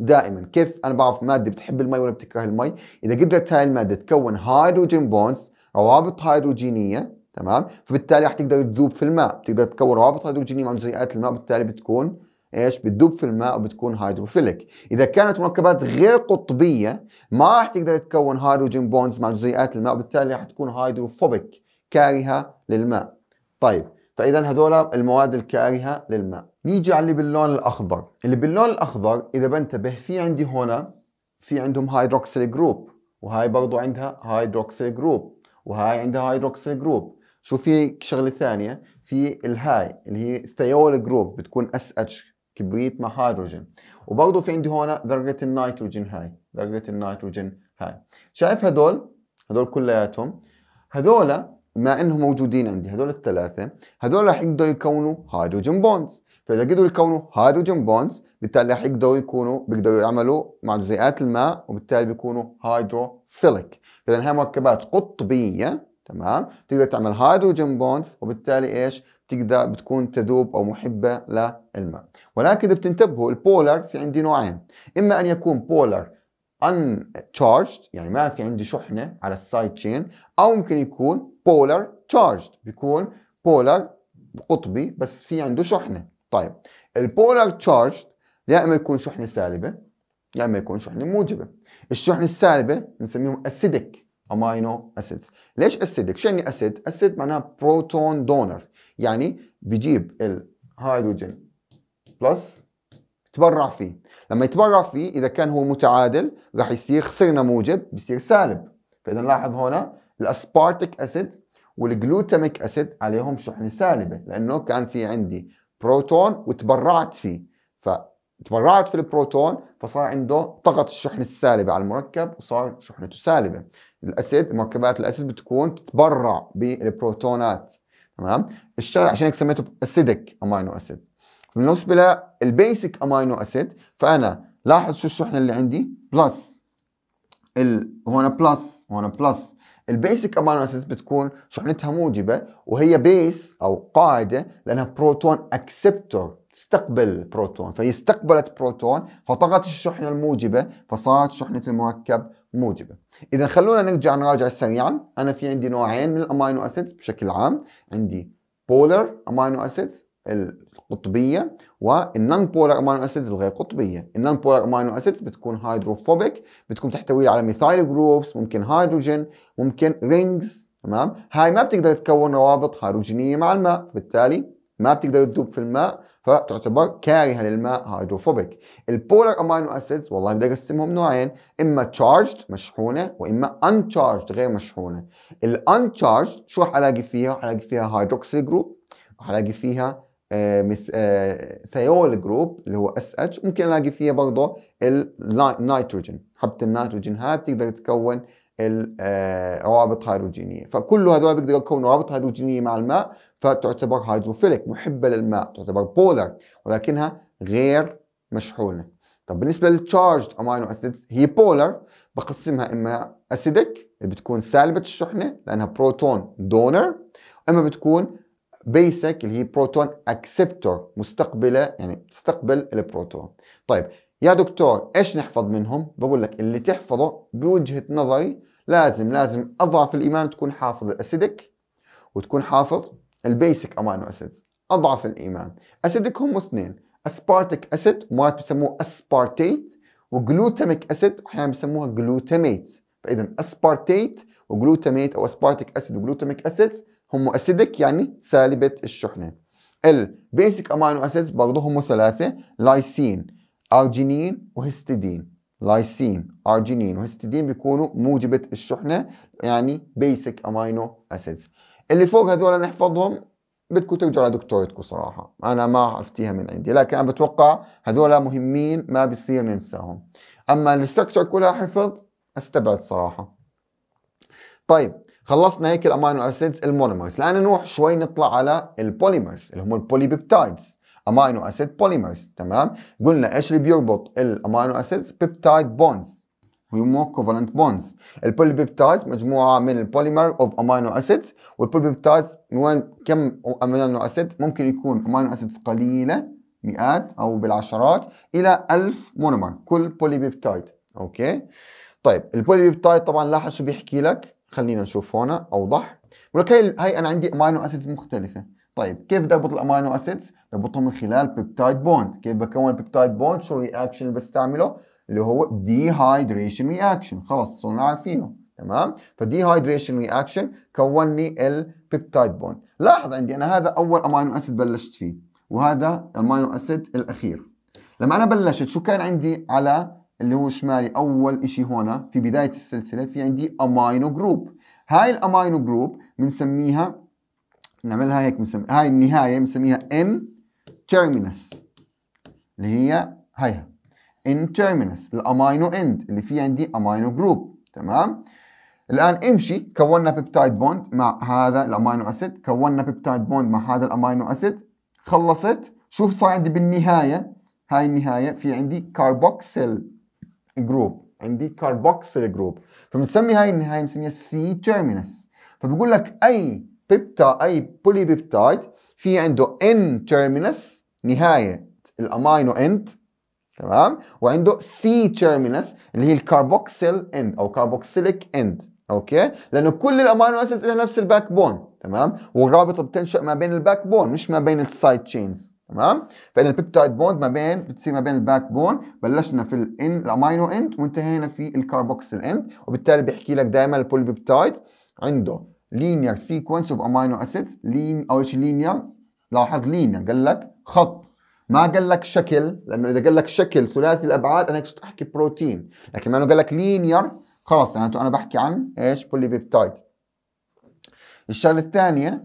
دائما كيف انا بعرف ماده بتحب المي ولا بتكره المي اذا قدرت هاي الماده تكون هيدروجين بونز روابط هيدروجينيه تمام فبالتالي رح تقدر تذوب في الماء بتقدر تكون روابط هيدروجينيه مع جزيئات الماء بالتالي بتكون ايش بتذوب في الماء وبتكون هيدروفيليك اذا كانت مركبات غير قطبيه ما رح تقدر تكون هيدروجين بونز مع جزيئات الماء وبالتالي رح تكون هيدروفوبيك كارهه للماء طيب فاذا هذول المواد الكارهه للماء نيجي على اللي باللون الاخضر اللي باللون الاخضر اذا بنتبه في عندي هنا في عندهم هيدروكسيل جروب وهاي برضو عندها هيدروكسيل جروب وهاي عندها هيدروكسيل جروب شو في شغله ثانيه في الهاي اللي هي ثيول جروب بتكون اس اتش كبريت مع هيدروجين وبرضه في عندي هون ذره النيتروجين هاي ذره النيتروجين هاي شايف هدول هدول كلياتهم هدول ما انهم موجودين عندي هذول الثلاثه هذول راح يقدروا يكونوا هيدروجين بونز فاذا قدروا يكونوا هيدروجين بونز بالتالي راح يقدروا يكونوا بيقدروا يعملوا مع جزيئات الماء وبالتالي بيكونوا هيدروفيليك فاذا هي مركبات قطبيه تمام تقدر تعمل هيدروجين بونز وبالتالي ايش بتقدر بتكون تذوب او محبه للماء ولكن اذا بتنتبهوا البولر في عندي نوعين اما ان يكون بولر uncharged يعني ما في عندي شحنه على السايد تشين او ممكن يكون polar charged بيكون polar قطبي بس في عنده شحنه طيب البولار تشارجد يا اما يكون شحنه سالبه يا اما يكون شحنه موجبه الشحنه السالبه بنسميهم اسيدك امينو اسيدز ليش اسيدك شو يعني اسيد اسيد معناها بروتون دونر يعني بجيب الهيدروجين بلس تبرع فيه لما يتبرع فيه إذا كان هو متعادل راح يصير خسرنا موجب بيصير سالب فإذا نلاحظ هنا الأسبارتيك أسيد والجلوتاميك أسيد عليهم شحنة سالبة لأنه كان في عندي بروتون وتبرعت فيه فتبرعت في البروتون فصار عنده طغت الشحنة السالبة على المركب وصار شحنته سالبة الأسيد مركبات الأسيد بتكون تتبرع بالبروتونات تمام الشغل عشان هيك سميته أسيدك أمينو أسيد بالنسبه للبيسك امينو اسيد فانا لاحظ شو الشحنه اللي عندي بلس ال... هون بلس هون بلس البيسك امينو اسيدز بتكون شحنتها موجبه وهي بيس او قاعده لانها بروتون اكسبتور تستقبل بروتون فهي استقبلت بروتون فطغت الشحنه الموجبه فصارت شحنه المركب موجبه اذا خلونا نرجع نراجع سريعا انا في عندي نوعين من الامينو اسيدز بشكل عام عندي بولر امينو اسيدز القطبيه والنون بولر امينو اسيدز الغير قطبيه، النون بولر امينو اسيدز بتكون هيدروفوبيك، بتكون تحتوي على ميثايل جروبس، ممكن هيدروجين، ممكن رينجز، تمام؟ هاي ما بتقدر تكون روابط هيدروجينيه مع الماء، فبالتالي ما بتقدر تذوب في الماء فتعتبر كارهه للماء هيدروفوبيك البولر امينو اسيدز والله بدي اقسمهم نوعين اما تشارجد مشحونه واما انشارجد غير مشحونه الانشارجد شو راح الاقي فيها راح الاقي فيها هيدروكسيل جروب راح الاقي فيها آه، آه، ثيول جروب اللي هو اس اتش ممكن الاقي فيها برضه النيتروجين حبه النيتروجين هاي بتقدر تكون آه، روابط هيدروجينيه فكل هذول بيقدروا يكونوا روابط هيدروجينيه مع الماء فتعتبر هيدروفيليك محبه للماء تعتبر بولر ولكنها غير مشحونه طب بالنسبه للتشارجد امينو اسيد هي بولر بقسمها اما اسيدك اللي بتكون سالبه الشحنه لانها بروتون دونر اما بتكون بيسك اللي هي بروتون اكسبتور مستقبله يعني تستقبل البروتون طيب يا دكتور ايش نحفظ منهم بقول لك اللي تحفظه بوجهه نظري لازم لازم اضعف الايمان تكون حافظ الاسيدك وتكون حافظ البيسك امينو اسيدز اضعف الايمان اسيدك هم اثنين اسبارتيك اسيد مرات بسموه اسبارتيت وجلوتاميك اسيد احيانا بسموها جلوتاميت فاذا اسبارتيت وجلوتاميت او اسبارتيك اسيد وجلوتاميك اسيدز هم اسيدك يعني سالبة الشحنة بيسك امينو اسيدز برضه هم ثلاثة لايسين ارجينين وهستيدين لايسين ارجينين وهستيدين بيكونوا موجبة الشحنة يعني بيسك امينو اسيدز اللي فوق هذول نحفظهم بدكم ترجعوا لدكتورتكم صراحة أنا ما عرفتيها من عندي لكن أنا بتوقع هذول مهمين ما بصير ننساهم أما الاستركتشر كلها حفظ استبعد صراحة طيب خلصنا هيك الامينو اسيدز المونومرز الان نروح شوي نطلع على البوليمرز اللي هم البوليبيبتايدز امينو اسيد بوليمرز تمام قلنا ايش اللي بيربط الامينو اسيدز بيبتايد بونز ويسموه كوفالنت بونز البوليبيبتايدز مجموعه من البوليمر اوف امينو اسيدز والبوليبيبتايدز من وين كم امينو اسيد ممكن يكون امينو اسيدز قليله مئات او بالعشرات الى 1000 مونومر كل بوليبيبتايد اوكي طيب البوليبيبتايد طبعا لاحظ شو بيحكي لك خلينا نشوف هنا اوضح ولك هي انا عندي امينو اسيدز مختلفه طيب كيف بدي اربط الامينو اسيدز بربطهم من خلال بيبتايد بوند كيف بكون بيبتايد بوند شو الرياكشن اللي بستعمله اللي هو ديهايدريشن رياكشن خلص صرنا عارفينه تمام فديهايدريشن رياكشن كون لي البيبتايد بوند لاحظ عندي انا هذا اول امينو اسيد بلشت فيه وهذا الامينو اسيد الاخير لما انا بلشت شو كان عندي على اللي هو شمالي اول شيء هنا في بدايه السلسله في عندي امينو جروب هاي الامينو جروب بنسميها نعملها هيك بنسمي هاي النهايه بنسميها ان تيرمينس اللي هي هيها ان تيرمينس الامينو اند اللي في عندي امينو جروب تمام الان امشي كونا بيبتايد بوند مع هذا الامينو اسيد كونا بيبتايد بوند مع هذا الامينو اسيد خلصت شوف صار عندي بالنهايه هاي النهايه في عندي كاربوكسيل جروب عندي كاربوكسيل جروب فبنسمي هاي النهايه بنسميها سي تيرمينس فبقول لك اي بيبتا اي بولي بيبتايد في عنده ان تيرمينس نهايه الامينو اند تمام وعنده سي تيرمينس اللي هي الكاربوكسيل اند او كاربوكسيليك اند اوكي لانه كل الامينو اسيدز لها نفس الباك بون تمام والرابطه بتنشا ما بين الباك بون مش ما بين السايد تشينز تمام فاذا البيبتايد بوند ما بين بتصير ما بين الباك بون بلشنا في الان الامينو اند وانتهينا في الكاربوكسيل اند وبالتالي بيحكي لك دائما البوليبيبتايد عنده لينير سيكونس اوف امينو اسيدز لين اول شيء لينير لاحظ لينير قال لك خط ما قال لك شكل لانه اذا قال لك شكل ثلاثي الابعاد انا كنت احكي بروتين لكن انه قال لك لينير خلاص معناته يعني انا بحكي عن ايش بوليبيبتايد الشغله الثانيه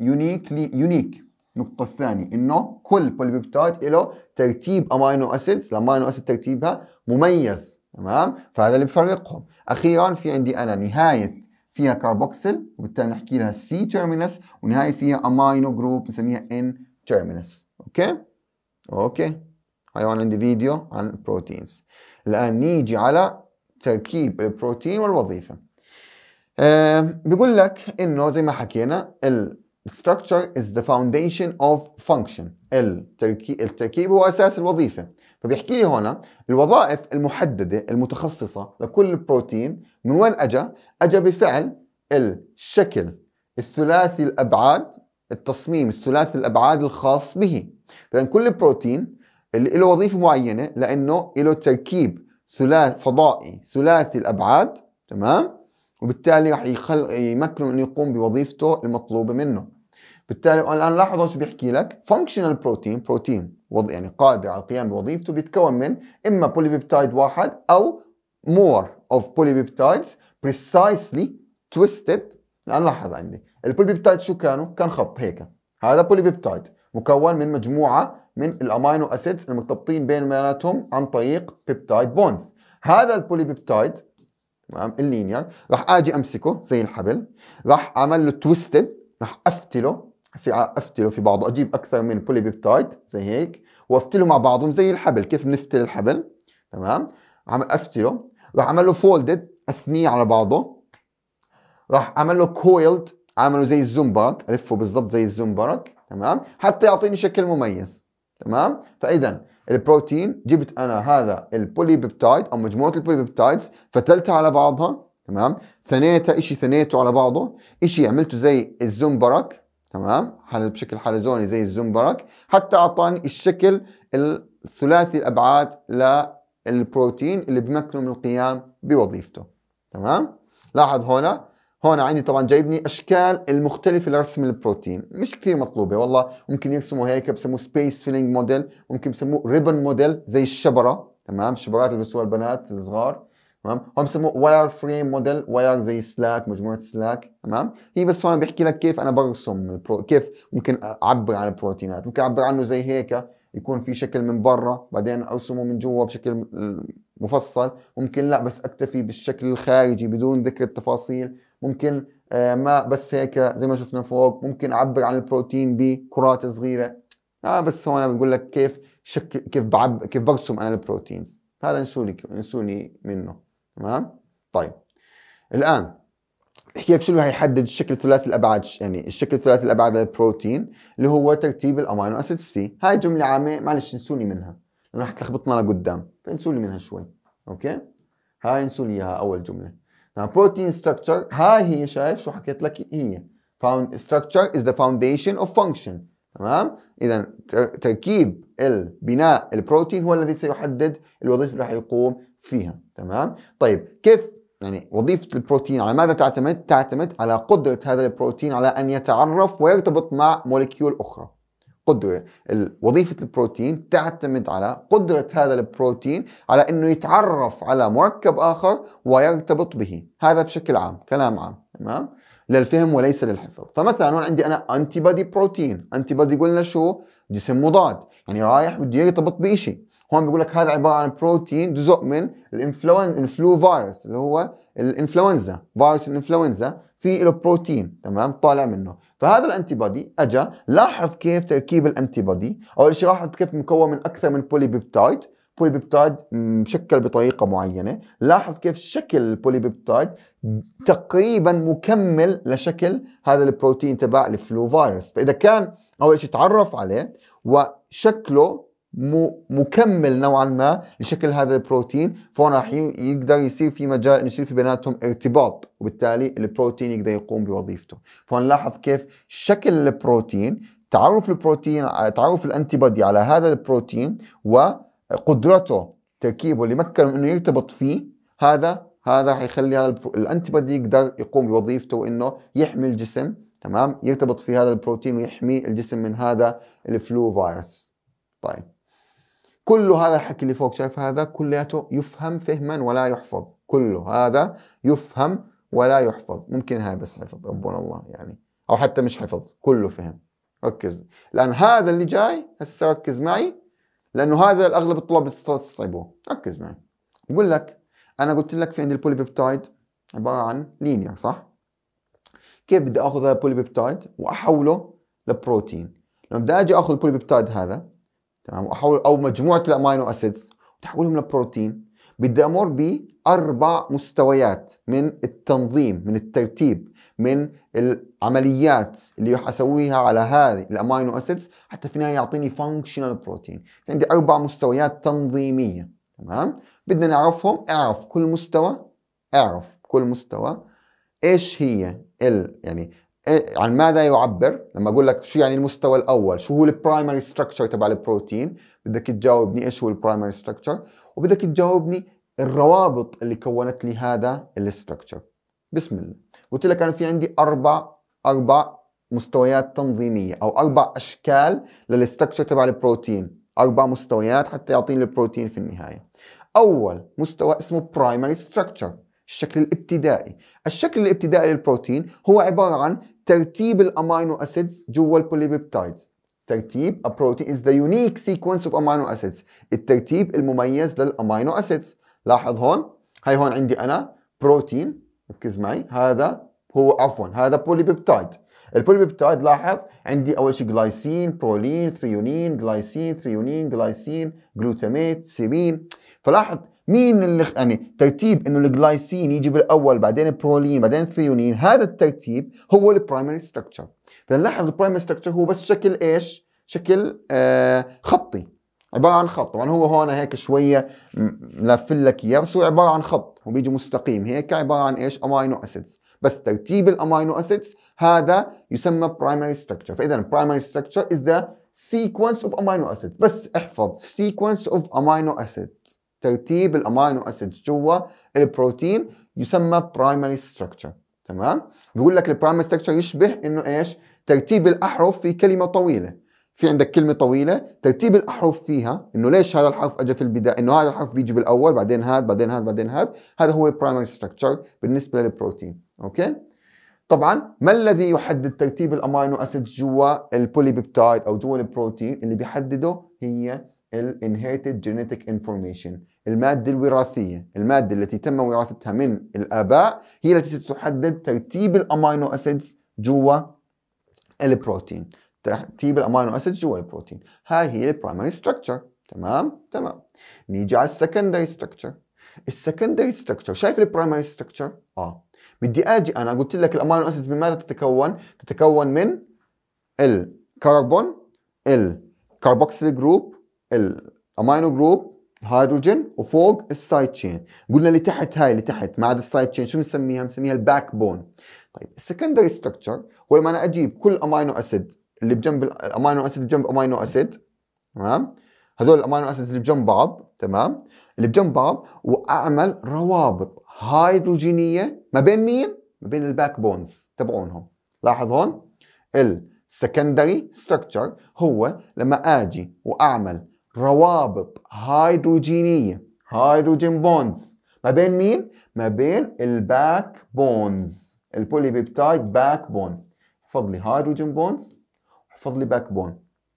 يونيك يونيك النقطة الثانية انه كل بوليبيبتايد له ترتيب امينو اسيدز الامينو اسيد ترتيبها مميز تمام فهذا اللي بفرقهم اخيرا في عندي انا نهاية فيها كاربوكسيل وبالتالي نحكي لها سي تيرمينس ونهاية فيها امينو جروب نسميها ان تيرمينس اوكي اوكي هاي عندي فيديو عن البروتينز الان نيجي على تركيب البروتين والوظيفة أه بيقول لك انه زي ما حكينا ال structure is the foundation of function التركيب, التركيب هو أساس الوظيفة فبيحكي لي هنا الوظائف المحددة المتخصصة لكل بروتين من وين أجا؟ أجا بفعل الشكل الثلاثي الأبعاد التصميم الثلاثي الأبعاد الخاص به لان كل بروتين اللي له وظيفة معينة لأنه له تركيب ثلاث فضائي ثلاثي الأبعاد تمام؟ وبالتالي راح يمكنه انه يقوم بوظيفته المطلوبه منه بالتالي الان لاحظوا شو بيحكي لك فانكشنال بروتين بروتين يعني قادر على القيام بوظيفته بيتكون من اما بوليبيبتايد واحد او مور اوف بوليبيبتايدز بريسايسلي تويستد الان لاحظ عندي البوليبيبتايد شو كانوا؟ كان خط هيك هذا بوليبيبتايد مكون من مجموعه من الامينو اسيدز المرتبطين بين بيناتهم عن طريق بيبتايد بونز هذا البوليبيبتايد تمام اللينير راح اجي امسكه زي الحبل راح اعمل له تويستد راح افتله ساعة افتله في بعضه اجيب اكثر من بولي بيبتايد زي هيك وافتله مع بعضهم زي الحبل كيف بنفتل الحبل تمام عم افتله راح اعمل له فولدد اثنيه على بعضه راح اعمل له كويلد عمله زي الزنبرك الفه بالضبط زي الزنبرك تمام حتى يعطيني شكل مميز تمام فاذا البروتين جبت انا هذا البولي بيبتايد او مجموعه البولي بيبتايدز فتلتها على بعضها تمام ثنيتها شيء ثنيته على بعضه شيء عملته زي الزنبرك تمام بشكل حلزوني زي الزنبرك حتى اعطاني الشكل الثلاثي الابعاد للبروتين اللي بيمكنه من القيام بوظيفته تمام لاحظ هنا هون عندي طبعا جايبني اشكال المختلفه لرسم البروتين مش كثير مطلوبه والله ممكن يرسموا هيك بسموه سبيس فيلينج موديل ممكن بسموه ريبن موديل زي الشبره تمام الشبرات اللي بيسوها البنات الصغار تمام هو بسموه واير فريم موديل واير زي سلاك مجموعه سلاك تمام هي بس هون بيحكي لك كيف انا برسم البرو... كيف ممكن اعبر عن البروتينات ممكن اعبر عنه زي هيك يكون في شكل من برا بعدين ارسمه من جوا بشكل مفصل ممكن لا بس اكتفي بالشكل الخارجي بدون ذكر التفاصيل ممكن آه، ما بس هيك زي ما شفنا فوق ممكن اعبر عن البروتين بكرات صغيره آه بس هون بقول لك كيف شكل كيف بعب كيف برسم انا البروتينز هذا انسوني انسوني منه تمام طيب الان بحكي لك شو اللي هيحدد الشكل ثلاثي الابعاد يعني الشكل ثلاثي الابعاد للبروتين اللي هو ترتيب الامينو اسيدز فيه هاي جمله عامه معلش نسوني منها لانه رح تلخبطنا لقدام فنسولي منها شوي اوكي هاي نسولي اياها اول جمله بروتين ستراكشر هاي هي شايف شو حكيت لك هي فاوند structure is the foundation of function تمام اذا تركيب البناء البروتين هو الذي سيحدد الوظيفه اللي راح يقوم فيها تمام طيب كيف يعني وظيفه البروتين على ماذا تعتمد تعتمد على قدره هذا البروتين على ان يتعرف ويرتبط مع موليكيول اخرى قدره وظيفه البروتين تعتمد على قدره هذا البروتين على انه يتعرف على مركب اخر ويرتبط به هذا بشكل عام كلام عام تمام للفهم وليس للحفظ فمثلا هون عندي انا انتي بادي بروتين انتي بادي قلنا شو جسم مضاد يعني رايح بده يرتبط بشيء هون بيقول لك هذا عباره عن بروتين جزء من الانفلون الفلو فيروس اللي هو الانفلونزا فيروس الانفلونزا في له بروتين تمام طالع منه فهذا الانتي بادي اجى لاحظ كيف تركيب الانتي بادي اول شيء لاحظ كيف مكون من اكثر من بولي بيبتايد بوليبيبتايد مشكل بطريقة معينة لاحظ كيف شكل البوليبيبتايد تقريبا مكمل لشكل هذا البروتين تبع الفلو فيروس فإذا كان أول شيء تعرف عليه وشكله مكمل نوعا ما لشكل هذا البروتين فهون راح يقدر يصير في مجال انه يصير في بيناتهم ارتباط وبالتالي البروتين يقدر يقوم بوظيفته لاحظ كيف شكل البروتين تعرف البروتين تعرف الانتي على هذا البروتين و قدرته تركيبه اللي مكنه انه يرتبط فيه هذا هذا حيخلي هذا الانتي بادي يقدر يقوم بوظيفته انه يحمي الجسم تمام يرتبط في هذا البروتين ويحمي الجسم من هذا الفلو فيروس طيب كل هذا الحكي اللي فوق شايف هذا كلياته يفهم فهما ولا يحفظ كله هذا يفهم ولا يحفظ ممكن هاي بس حفظ ربنا الله يعني او حتى مش حفظ كله فهم ركز لان هذا اللي جاي هسه ركز معي لانه هذا اغلب الطلاب بيستصعبوه ركز معي بقول لك انا قلت لك في عندي البولي بيبتايد عباره عن لينير صح كيف بدي اخذ هذا البولي بيبتايد واحوله لبروتين لما بدي اجي اخذ البولي بيبتايد هذا تمام واحول او مجموعه الامينو اسيدز وتحولهم لبروتين بدي امر باربع مستويات من التنظيم من الترتيب من العمليات اللي راح اسويها على هذه الامينو اسيدز حتى في النهايه يعطيني فانكشنال بروتين عندي اربع مستويات تنظيميه تمام بدنا نعرفهم اعرف كل مستوى اعرف كل مستوى ايش هي ال يعني إيه، عن ماذا يعبر لما اقول لك شو يعني المستوى الاول شو هو البرايمري ستراكشر تبع البروتين بدك تجاوبني ايش هو البرايمري ستراكشر وبدك تجاوبني الروابط اللي كونت لي هذا الستراكشر بسم الله قلت لك انا في عندي اربع اربع مستويات تنظيميه او اربع اشكال للاستكشر تبع البروتين اربع مستويات حتى يعطيني البروتين في النهايه اول مستوى اسمه برايمري ستراكشر الشكل الابتدائي الشكل الابتدائي للبروتين هو عباره عن ترتيب الامينو اسيدز جوا البوليبيبتايد ترتيب a protein is the unique sequence of amino acids الترتيب المميز للامينو اسيدز لاحظ هون هاي هون عندي انا بروتين ركز معي هذا هو عفوا هذا بولي بيبتايد البولي بيبتايد لاحظ عندي اول شيء جلايسين برولين ثريونين جلايسين ثريونين جلايسين جلوتاميت سيرين فلاحظ مين اللي يعني ترتيب انه الجلايسين يجي بالاول بعدين البرولين بعدين الثريونين هذا الترتيب هو البرايمري ستراكشر فنلاحظ البرايمري ستراكشر هو بس شكل ايش؟ شكل آه خطي عباره عن خط طبعا هو هون هيك شويه ملف لك اياه بس هو عباره عن خط وبيجي مستقيم هيك عباره عن ايش امينو اسيدز بس ترتيب الامينو اسيدز هذا يسمى برايمري ستراكشر فاذا برايمري ستراكشر از ذا سيكونس اوف امينو اسيدز بس احفظ سيكونس اوف امينو اسيدز ترتيب الامينو اسيدز جوا البروتين يسمى برايمري ستراكشر تمام بيقول لك البرايمري ستراكشر يشبه انه ايش ترتيب الاحرف في كلمه طويله في عندك كلمة طويلة ترتيب الأحرف فيها إنه ليش هذا الحرف أجى في البداية إنه هذا الحرف بيجي بالأول بعدين هذا بعدين هذا بعدين هذا هذا هو البرايمري ستراكشر بالنسبة للبروتين أوكي طبعا ما الذي يحدد ترتيب الامينو اسيد جوا البوليبيبتايد او جوا البروتين اللي بيحدده هي الانهيرتد جينيتيك انفورميشن الماده الوراثيه الماده التي تم وراثتها من الاباء هي التي ستحدد ترتيب الامينو اسيدز جوا البروتين ترتيب الامينو اسيدز جوا البروتين هاي هي البرايمري ستراكشر تمام تمام نيجي على السكندري ستراكشر السكندري ستراكشر شايف البرايمري ستراكشر اه بدي اجي انا قلت لك الامينو اسيدز من ماذا تتكون تتكون من الكربون الكربوكسيل جروب الامينو جروب هيدروجين وفوق السايد تشين قلنا اللي تحت هاي اللي تحت ما عدا السايد تشين شو بنسميها بنسميها الباك بون طيب السكندري ستراكشر هو لما انا اجيب كل امينو اسيد اللي بجنب الامينو اسيد بجنب امينو اسيد تمام هذول الامينو اسيدز اللي بجنب بعض تمام اللي بجنب بعض واعمل روابط هيدروجينيه ما بين مين ما بين الباك بونز تبعونهم لاحظ هون السكندري ستراكشر هو لما اجي واعمل روابط هيدروجينيه هيدروجين بونز ما بين مين ما بين الباك بونز البولي بيبتايد باك بون فضلي هيدروجين بونز احفظ لي باك بون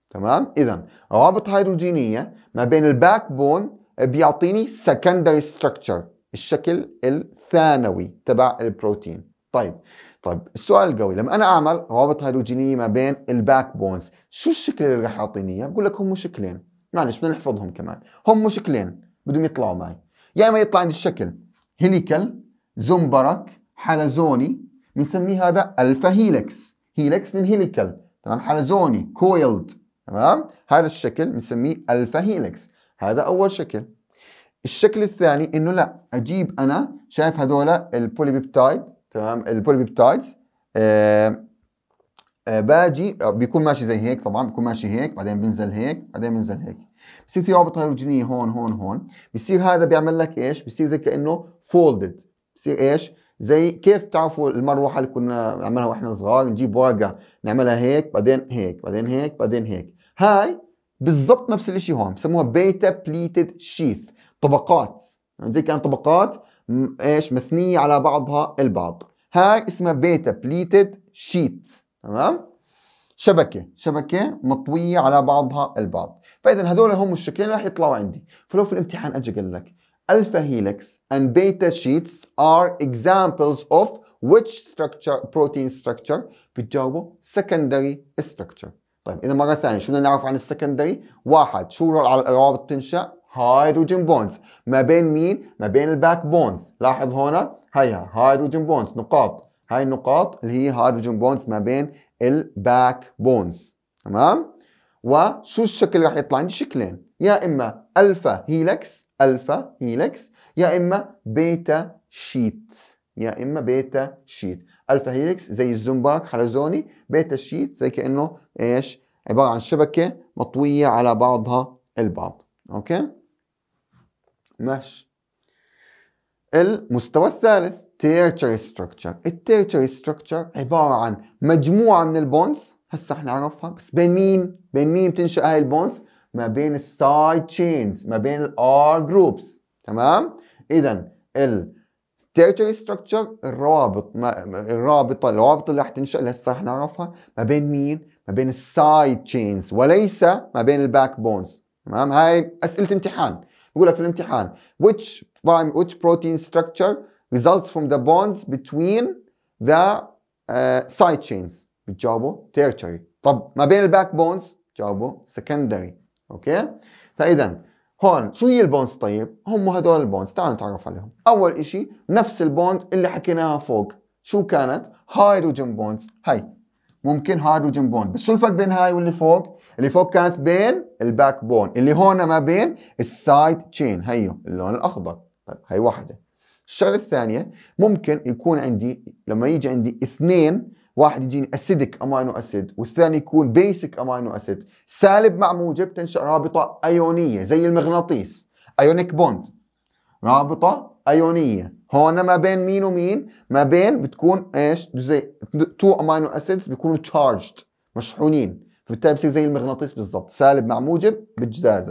تمام اذا روابط هيدروجينيه ما بين الباك بون بيعطيني سكندري ستراكشر الشكل الثانوي تبع البروتين طيب طيب السؤال القوي لما انا اعمل روابط هيدروجينيه ما بين الباك بونز شو الشكل اللي راح يعطيني اياه بقول لك هم شكلين معلش بدنا نحفظهم كمان هم شكلين بدهم يطلعوا معي يا اما يطلع عندي الشكل هيليكال زنبرك حلزوني بنسميه هذا الفا هيلكس هيلكس من هيليكال تمام حلزوني كويلد تمام هذا الشكل بنسميه الفا هيلكس هذا اول شكل الشكل الثاني انه لا اجيب انا شايف هذول البوليبيبتايد تمام البوليبيبتايدز آه آه باجي آه، بيكون ماشي زي هيك طبعا بيكون ماشي هيك بعدين بينزل هيك بعدين بينزل هيك بصير في رابط هيدروجينيه هون هون هون بصير هذا بيعمل لك ايش بصير زي كانه فولدد بصير ايش زي كيف تعرفوا المروحه اللي كنا نعملها واحنا صغار نجيب ورقه نعملها هيك بعدين هيك بعدين هيك بعدين هيك هاي بالضبط نفس الشيء هون بسموها بيتا بليتد شيث طبقات يعني زي كان طبقات ايش مثنيه على بعضها البعض هاي اسمها بيتا بليتد شيت تمام شبكه شبكه مطويه على بعضها البعض فاذا هذول هم الشكلين راح يطلعوا عندي فلو في الامتحان اجى قال لك الفا هيليكس and بيتا شيتس are examples of which structure protein structure بتجاوبوا secondary structure طيب اذا مره ثانيه شو بدنا نعرف عن السكندري واحد شو الروابط تنشا هيدروجين بونز ما بين مين ما بين الباك بونز لاحظ هنا هيها هيدروجين بونز نقاط هاي النقاط اللي هي هيدروجين بونز ما بين الباك بونز تمام وشو الشكل راح يطلع عندي شكلين يا اما الفا هيلكس الفا هيليكس يا اما بيتا شيت يا اما بيتا شيت الفا هيليكس زي الزومباك حلزوني بيتا شيت زي كانه ايش عباره عن شبكه مطويه على بعضها البعض اوكي ماشي المستوى الثالث تيرتشري ستراكشر التيرتشري ستراكشر عباره عن مجموعه من البونز هسه احنا نعرفها بس بين مين بين مين بتنشا هاي البونز ما بين السايد تشينز ما بين الار جروبس تمام اذا تيرتري ستراكشر الروابط ما الرابطه الروابط اللي راح تنشا لسه راح نعرفها ما بين مين ما بين السايد تشينز وليس ما بين الباك بونز تمام هاي اسئله امتحان بقول لك في الامتحان which prime which protein structure results from the bonds between the uh, side chains بتجاوبوا tertiary طب ما بين الباك بونز جاوبوا secondary اوكي فاذا هون شو هي البونز طيب هم هدول البونز تعالوا نتعرف عليهم اول شيء نفس البوند اللي حكيناها فوق شو كانت هيدروجين بوندز هاي ممكن هيدروجين بوند بس شو الفرق بين هاي واللي فوق اللي فوق كانت بين الباك بون اللي هون ما بين السايد تشين هيو اللون الاخضر طيب هي واحده الشغله الثانيه ممكن يكون عندي لما يجي عندي اثنين واحد يجيني اسيدك امينو اسيد والثاني يكون بيسك امينو اسيد سالب مع موجب تنشا رابطه ايونيه زي المغناطيس ايونيك بوند رابطه ايونيه هون ما بين مين ومين ما بين بتكون ايش زي تو امينو اسيدز بيكونوا تشارجد مشحونين فبالتالي بصير زي المغناطيس بالضبط سالب مع موجب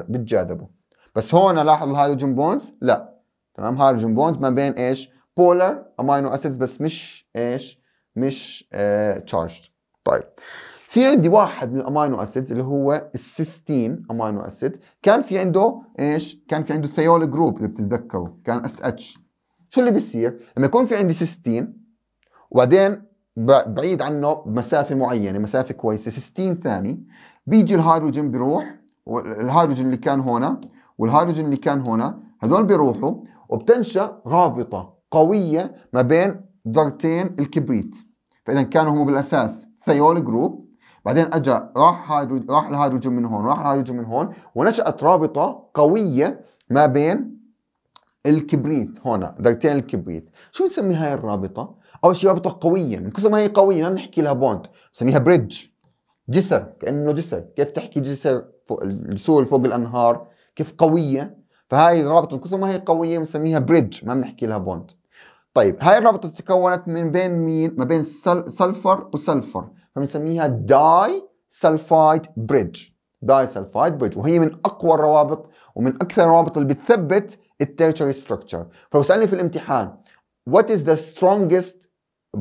بتجاذبوا بس هون لاحظ الهيدروجين بونز لا تمام هيدروجين بونز ما بين ايش بولر امينو اسيدز بس مش ايش مش تشارجد آه، طيب في عندي واحد من الامينو اسيدز اللي هو السيستين امينو اسيد كان في عنده ايش كان في عنده ثيول جروب اذا بتتذكروا كان اس اتش شو اللي بيصير لما يكون في عندي سيستين وبعدين بعيد عنه بمسافه معينه مسافه كويسه سيستين ثاني بيجي الهيدروجين بيروح الهيدروجين اللي كان هنا والهيدروجين اللي كان هنا هذول بيروحوا وبتنشا رابطه قويه ما بين ذرتين الكبريت فاذا كانوا هم بالاساس ثيول جروب بعدين اجى راح راح الهيدروجين من هون راح الهيدروجين من هون ونشات رابطه قويه ما بين الكبريت هون درتين الكبريت شو نسمي هاي الرابطه اول شيء رابطه قويه من كثر ما هي قويه ما بنحكي لها بوند بنسميها بريدج جسر كانه جسر كيف تحكي جسر فوق الجسور فوق الانهار كيف قويه فهاي الرابطه من كثر ما هي قويه بنسميها بريدج ما بنحكي لها بوند طيب هاي الرابطه تكونت من بين مين؟ ما بين سلفر وسلفر فبنسميها داي سلفايد بريدج داي سلفايد بريدج وهي من اقوى الروابط ومن اكثر الروابط اللي بتثبت التيرتشري ستراكشر فلو سالني في الامتحان what is the strongest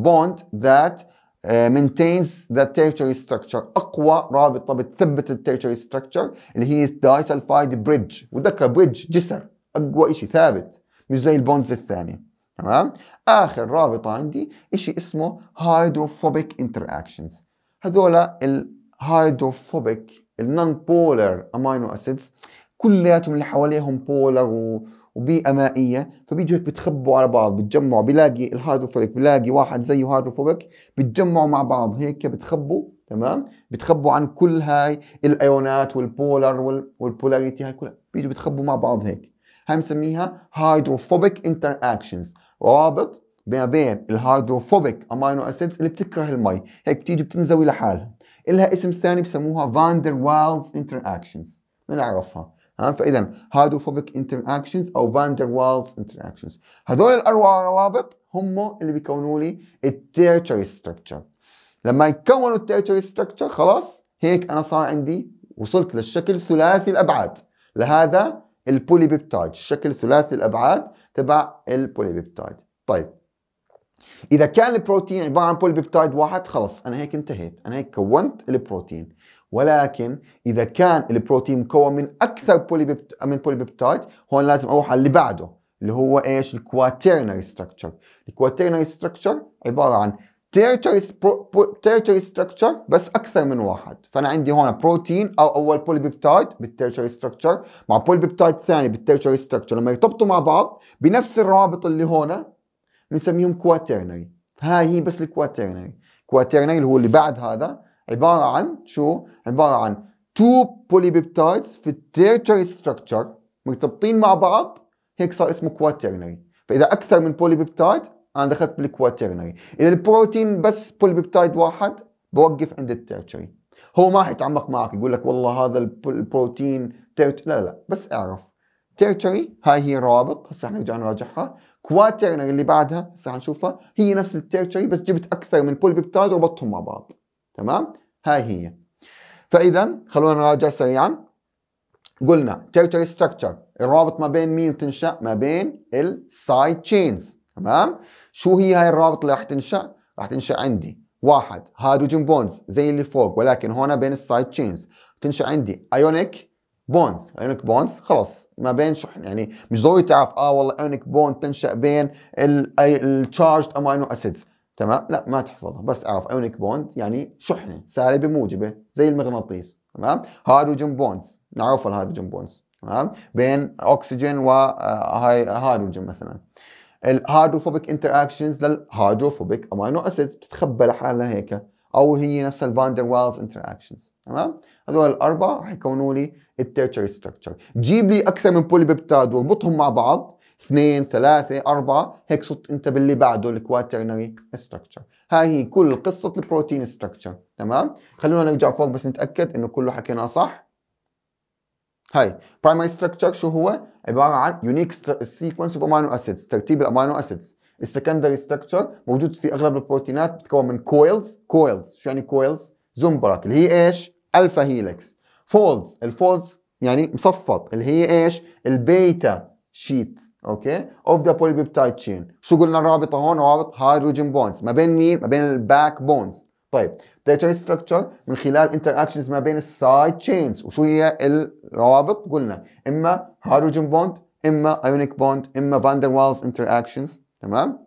bond that uh, maintains the tertiary structure اقوى رابطه بتثبت التيرتشري ستراكشر اللي هي الداي سلفايد بريدج وتذكر بريدج جسر اقوى شيء ثابت مش زي البوندز الثانيه تمام اخر رابطه عندي شيء اسمه هيدروفوبيك انتراكشنز هذول الهايدروفوبيك النون بولر امينو اسيدز كلياتهم اللي حواليهم بولر و... وبيئه مائيه فبيجوا هيك بتخبوا على بعض بتجمعوا بلاقي الهيدروفوبيك بلاقي واحد زيه هيدروفوبيك بتجمعوا مع بعض هيك بتخبوا تمام بتخبوا عن كل هاي الايونات والبولر والبولاريتي هاي كلها بيجوا بتخبوا مع بعض هيك هنسميها هيدروفوبيك انتر اكشنز روابط ما بين الهيدروفوبيك امينو اسيدز اللي بتكره المي هيك بتيجي بتنزوي لحالها إلها اسم ثاني بسموها فاندر والز انتر اكشنز بنعرفها ها فاذا هيدروفوبيك انتر اكشنز او فاندر والز انتر اكشنز هذول الاروع روابط هم اللي بيكونوا لي التيرتشري ستراكشر لما يكونوا التيرتشري ستراكشر خلاص هيك انا صار عندي وصلت للشكل ثلاثي الابعاد لهذا البولي بيبتايد الشكل ثلاثي الابعاد تبع البولي بيبتايد طيب اذا كان البروتين عباره عن بولي بيبتايد واحد خلص انا هيك انتهيت انا هيك كونت البروتين ولكن اذا كان البروتين مكون من اكثر بوليبيبت من بولي بيبتايد هون لازم اروح على اللي بعده اللي هو ايش الكواترنري ستراكشر الكواترنري ستراكشر عباره عن تيرتري تيرتري ستراكشر بس اكثر من واحد فانا عندي هون بروتين او اول بوليبيبتايد بالتيرتري ستراكشر مع بوليبيبتايد ثاني بالتيرتري ستراكشر لما يرتبطوا مع بعض بنفس الروابط اللي هون بنسميهم كواترنري هاي هي بس الكواترنري كواترنري اللي هو اللي بعد هذا عباره عن شو عباره عن تو بوليبيبتايدز في التيرتري ستراكشر مرتبطين مع بعض هيك صار اسمه كواترنري فاذا اكثر من بوليبيبتايد انا دخلت بالكواترنري اذا البروتين بس بولبيبتايد واحد بوقف عند التيرتشري هو ما حيتعمق معك يقول لك والله هذا البروتين تيرت لا لا بس اعرف تيرتشري هاي هي الروابط هسه حنرجع نراجعها كواترنري اللي بعدها هسه حنشوفها هي نفس التيرتشري بس جبت اكثر من بولبيبتايد وربطتهم مع بعض تمام هاي هي فاذا خلونا نراجع سريعا قلنا تيرتشري ستراكشر الروابط ما بين مين بتنشا ما بين السايد تشينز تمام شو هي هاي الرابط اللي راح تنشا راح تنشا عندي واحد هيدروجين بونز زي اللي فوق ولكن هون بين السايد تشينز تنشا عندي ايونيك بونز ايونيك بونز خلص ما بين شحن يعني مش ضروري تعرف اه والله ايونيك بوند تنشا بين التشارجد امينو اسيدز تمام لا ما تحفظها بس اعرف ايونيك بوند يعني شحنه سالبه موجبه زي المغناطيس تمام هيدروجين بونز نعرفها الهيدروجين بونز تمام بين اكسجين وهيدروجين آه، مثلا الهيدروفوبيك انتراكشنز للهيدروفوبيك امينو اسيدز بتتخبى لحالها هيك او هي نفس الفاندر ويلز انتراكشنز تمام هذول الاربعه رح يكونوا لي التيرشري ستراكشر جيب لي اكثر من بولي بيبتاد واربطهم مع بعض اثنين ثلاثة أربعة هيك صرت أنت باللي بعده الكواترنري ستراكشر هاي هي كل قصة البروتين ستراكشر تمام خلونا نرجع فوق بس نتأكد إنه كله حكينا صح هاي برايمري ستراكشر شو هو؟ عباره عن يونيك سيكونس اوف امينو اسيدز ترتيب الامينو اسيدز السكندري ستراكشر موجود في اغلب البروتينات بتتكون من كويلز كويلز شو يعني كويلز؟ زنبرك اللي هي ايش؟ الفا هيلكس فولز الفولز يعني مصفط اللي هي ايش؟ البيتا شيت اوكي اوف ذا بوليبيبتايد تشين شو قلنا الرابطه هون رابط هيدروجين بونز ما بين مين؟ ما بين الباك بونز طيب داتا ستراكشر من خلال انتراكشنز ما بين السايد تشينز وشو هي الروابط قلنا اما هيدروجين بوند اما ايونيك بوند اما فاندر والز انتراكشنز تمام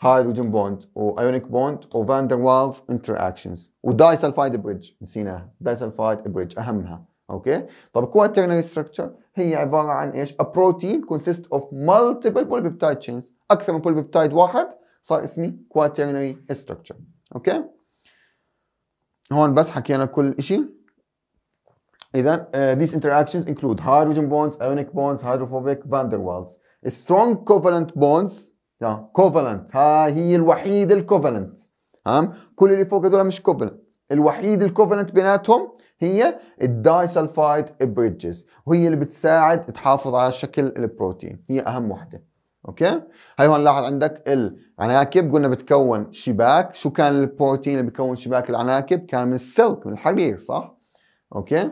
هيدروجين بوند وايونيك بوند وفاندر والز انتراكشنز وداي سلفايد بريدج نسيناها داي سلفايد بريدج اهمها اوكي طب كواترنري ستراكشر هي عباره عن ايش؟ A كونسيست اوف of multiple polypeptide اكثر من بوليبيبتايد واحد صار اسمي كواترنري ستراكشر اوكي هون بس حكينا يعني كل شيء اذا آه، uh, these interactions include hydrogen bonds ionic bonds hydrophobic van der Waals strong covalent bonds لا covalent ها هي الوحيده الكوفالنت تمام كل اللي فوق هذول مش كوفالنت الوحيد الكوفالنت بيناتهم هي الداي سلفايد بريدجز وهي اللي بتساعد تحافظ على شكل البروتين هي اهم وحده اوكي هاي هون لاحظ عندك العناكب قلنا بتكون شباك شو كان البروتين اللي بيكون شباك العناكب كان من السلك من الحرير صح اوكي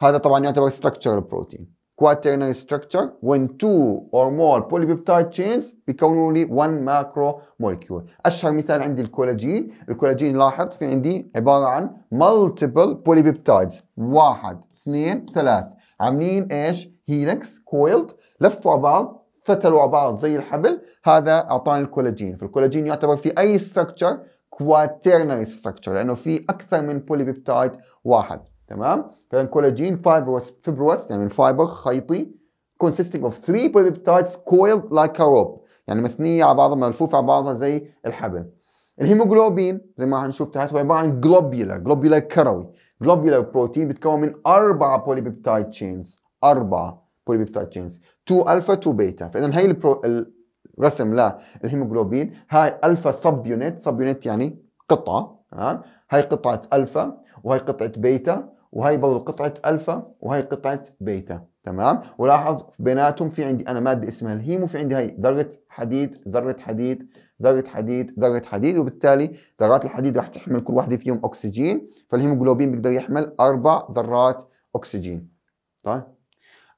هذا طبعا يعتبر ستراكشر البروتين quaternary structure when two or more polypeptide chains بيكونوا لي one macro molecule اشهر مثال عندي الكولاجين الكولاجين لاحظ في عندي عباره عن multiple polypeptides واحد اثنين ثلاث عاملين ايش هيلكس كويلد لفوا بعض فتلوا بعض زي الحبل هذا اعطاني الكولاجين فالكولاجين يعتبر في اي ستراكشر كواترنري ستراكشر لانه في اكثر من بولي بيبتايد واحد تمام فالكولاجين كولاجين فايبروس فيبروس يعني فايبر خيطي consisting of three polypeptides coiled like a rope يعني مثنيه على بعضها ملفوفه على بعضها زي الحبل الهيموجلوبين زي ما هنشوف تحت هو عباره عن globular globular كروي globular بروتين بيتكون من أربعة بوليبيبتايد تشينز أربعة بوليبيبتايد تشينز 2 الفا 2 بيتا فاذا هي البرو... الرسم للهيموجلوبين هاي الفا سب يونت سب يونت يعني قطعه تمام هاي قطعه الفا وهي قطعه بيتا وهي برضه قطعه الفا وهي قطعه بيتا تمام ولاحظ بيناتهم في عندي انا ماده اسمها الهيمو في عندي هاي ذره حديد ذره حديد ذره حديد ذره حديد وبالتالي ذرات الحديد راح تحمل كل واحده فيهم اكسجين فالهيموجلوبين بيقدر يحمل اربع ذرات اكسجين طيب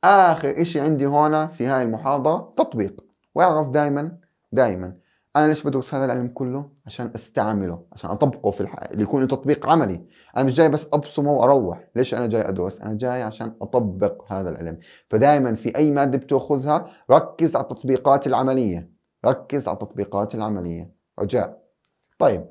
آخر إشي عندي هون في هاي المحاضرة تطبيق واعرف دائما دائما أنا ليش بدرس هذا العلم كله؟ عشان أستعمله عشان أطبقه في الح... يكون له تطبيق عملي أنا مش جاي بس أبصمه وأروح ليش أنا جاي أدرس؟ أنا جاي عشان أطبق هذا العلم فدائما في أي مادة بتأخذها ركز على التطبيقات العملية ركز على التطبيقات العملية رجاء طيب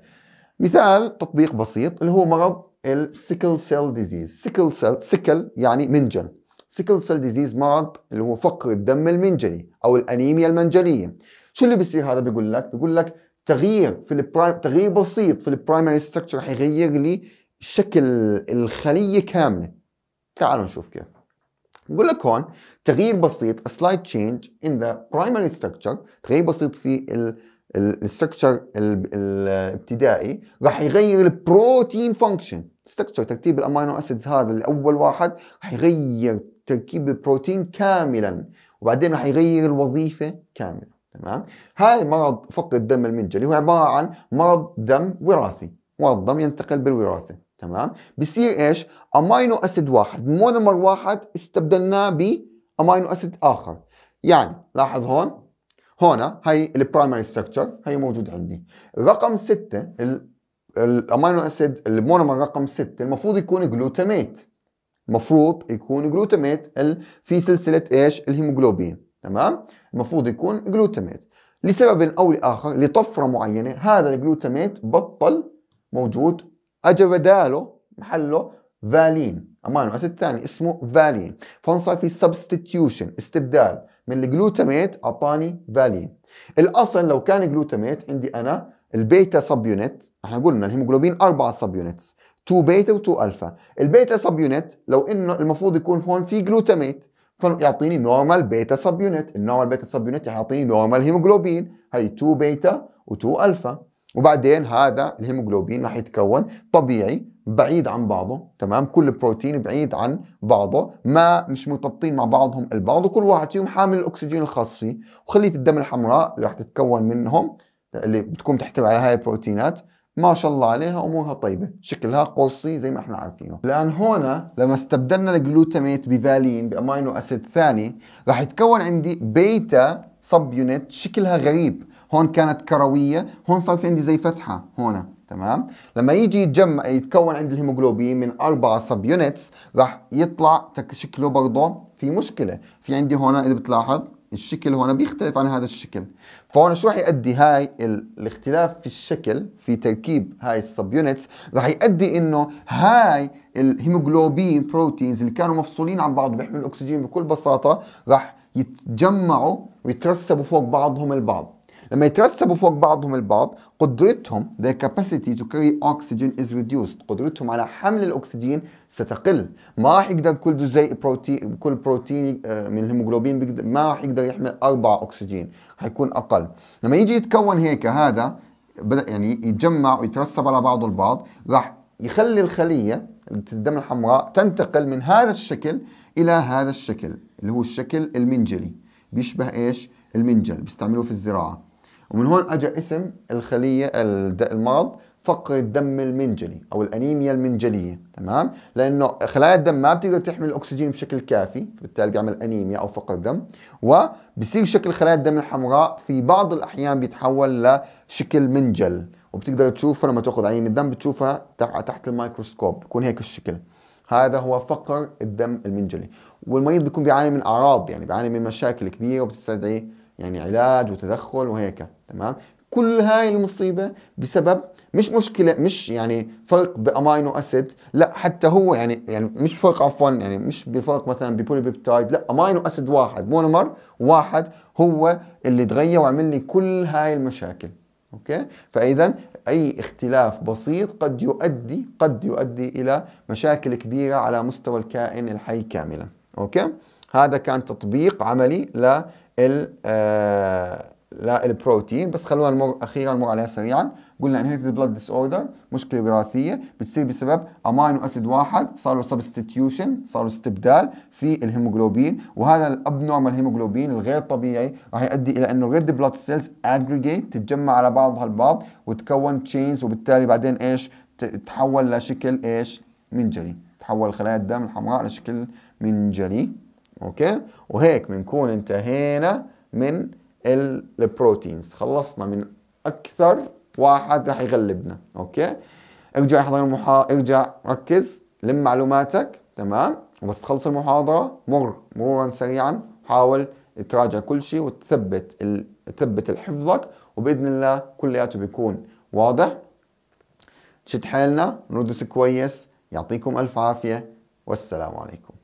مثال تطبيق بسيط اللي هو مرض السيكل سيل ديزيز سيكل سيل سيكل يعني منجل سيكل سيل ديزيز مرض اللي هو فقر الدم المنجلي او الانيميا المنجليه شو اللي بيصير هذا بيقول لك بيقول لك تغيير في البرايم تغيير بسيط في البرايمري ستراكشر حيغير لي شكل الخليه كامله تعالوا نشوف كيف بقول لك هون تغيير بسيط a slight change in the primary structure تغيير بسيط في الستركتشر الابتدائي راح يغير البروتين فانكشن ستركتشر ترتيب الامينو اسيدز هذا الاول واحد راح يغير تركيب البروتين كاملا وبعدين راح يغير الوظيفه كامله تمام هاي مرض فقر الدم المنجلي هو عباره عن مرض دم وراثي مرض دم ينتقل بالوراثه تمام بصير ايش امينو اسيد واحد مونومر واحد استبدلناه بامينو اسيد اخر يعني لاحظ هون هون هي البرايمري ستراكشر هي موجود عندي رقم 6 الامينو اسيد المونومر رقم 6 المفروض يكون جلوتاميت المفروض يكون جلوتاميت في سلسله ايش الهيموجلوبين تمام المفروض يكون جلوتاميت لسبب او لاخر لطفره معينه هذا الجلوتاميت بطل موجود اجى بداله محله فالين امانو اسيد ثاني اسمه فالين صار في سبستتيوشن استبدال من الجلوتاميت اعطاني فالين الاصل لو كان جلوتاميت عندي انا البيتا سب يونت احنا قلنا الهيموجلوبين اربعه سب يونتس 2 بيتا و2 الفا البيتا سب يونت لو انه المفروض يكون هون في جلوتاميت فيعطيني نورمال بيتا سب يونت النورمال بيتا سب يونت يعطيني نورمال هيموجلوبين هي 2 بيتا و2 الفا وبعدين هذا الهيموجلوبين راح يتكون طبيعي بعيد عن بعضه تمام كل بروتين بعيد عن بعضه ما مش مرتبطين مع بعضهم البعض وكل واحد فيهم حامل الاكسجين الخاص فيه وخليه الدم الحمراء اللي راح تتكون منهم اللي بتكون تحتوي على هاي البروتينات ما شاء الله عليها امورها طيبه شكلها قرصي زي ما احنا عارفينه الان هون لما استبدلنا الجلوتاميت بفالين بامينو اسيد ثاني راح يتكون عندي بيتا سب يونت شكلها غريب هون كانت كرويه هون صار في عندي زي فتحه هون تمام لما يجي يتجمع يتكون عند الهيموجلوبين من أربعة سب يونتس راح يطلع شكله برضه في مشكله في عندي هون اذا بتلاحظ الشكل هون بيختلف عن هذا الشكل فهون شو راح يؤدي هاي الاختلاف في الشكل في تركيب هاي السب يونتس راح يؤدي انه هاي الهيموجلوبين بروتينز اللي كانوا مفصولين عن بعض بيحملوا الاكسجين بكل بساطه راح يتجمعوا ويترسبوا فوق بعضهم البعض لما يترسبوا فوق بعضهم البعض قدرتهم their capacity to carry oxygen is reduced قدرتهم على حمل الأكسجين ستقل ما راح يقدر كل جزيء بروتين كل بروتين آه، من الهيموجلوبين ما راح يقدر يحمل أربعة أكسجين حيكون أقل لما يجي يتكون هيك هذا بدأ يعني يتجمع ويترسب على بعضه البعض راح يخلي الخلية الدم الحمراء تنتقل من هذا الشكل إلى هذا الشكل اللي هو الشكل المنجلي بيشبه إيش؟ المنجل بيستعملوه في الزراعة ومن هون اجى اسم الخليه المرض فقر الدم المنجلي او الانيميا المنجليه تمام لانه خلايا الدم ما بتقدر تحمل الاكسجين بشكل كافي فبالتالي بيعمل انيميا او فقر دم وبصير شكل خلايا الدم الحمراء في بعض الاحيان بيتحول لشكل منجل وبتقدر تشوفها لما تاخذ عين الدم بتشوفها تحت الميكروسكوب بيكون هيك الشكل هذا هو فقر الدم المنجلي والمريض بيكون بيعاني من اعراض يعني بيعاني من مشاكل كبيره وبتستدعي يعني علاج وتدخل وهيك تمام كل هاي المصيبة بسبب مش مشكلة مش يعني فرق بأمينو أسيد لا حتى هو يعني يعني مش فرق عفوا يعني مش بفرق مثلا ببولي بيبتايد لا أمينو أسيد واحد مونومر واحد هو اللي تغير وعمل لي كل هاي المشاكل اوكي فاذا اي اختلاف بسيط قد يؤدي قد يؤدي الى مشاكل كبيره على مستوى الكائن الحي كاملا اوكي هذا كان تطبيق عملي ال آه، لا البروتين بس خلونا نمر اخيرا نمر عليها سريعا قلنا ان انهيرتد بلاد ديس اوردر مشكله وراثيه بتصير بسبب امينو اسيد واحد صار له سبستيتيوشن صار له استبدال في الهيموجلوبين وهذا الابنورمال هيموجلوبين الغير طبيعي راح يؤدي الى انه الريد بلاد سيلز اجريجيت تتجمع على بعضها البعض وتكون تشينز وبالتالي بعدين ايش تتحول لشكل ايش منجلي تحول خلايا الدم الحمراء لشكل منجلي اوكي وهيك بنكون انتهينا من البروتينز خلصنا من اكثر واحد رح يغلبنا اوكي ارجع احضر المحاضرة ارجع ركز لم معلوماتك تمام وبس تخلص المحاضرة مر مرورا سريعا حاول تراجع كل شيء وتثبت ال... تثبت حفظك وباذن الله كلياته بيكون واضح شد حيلنا ندرس كويس يعطيكم الف عافيه والسلام عليكم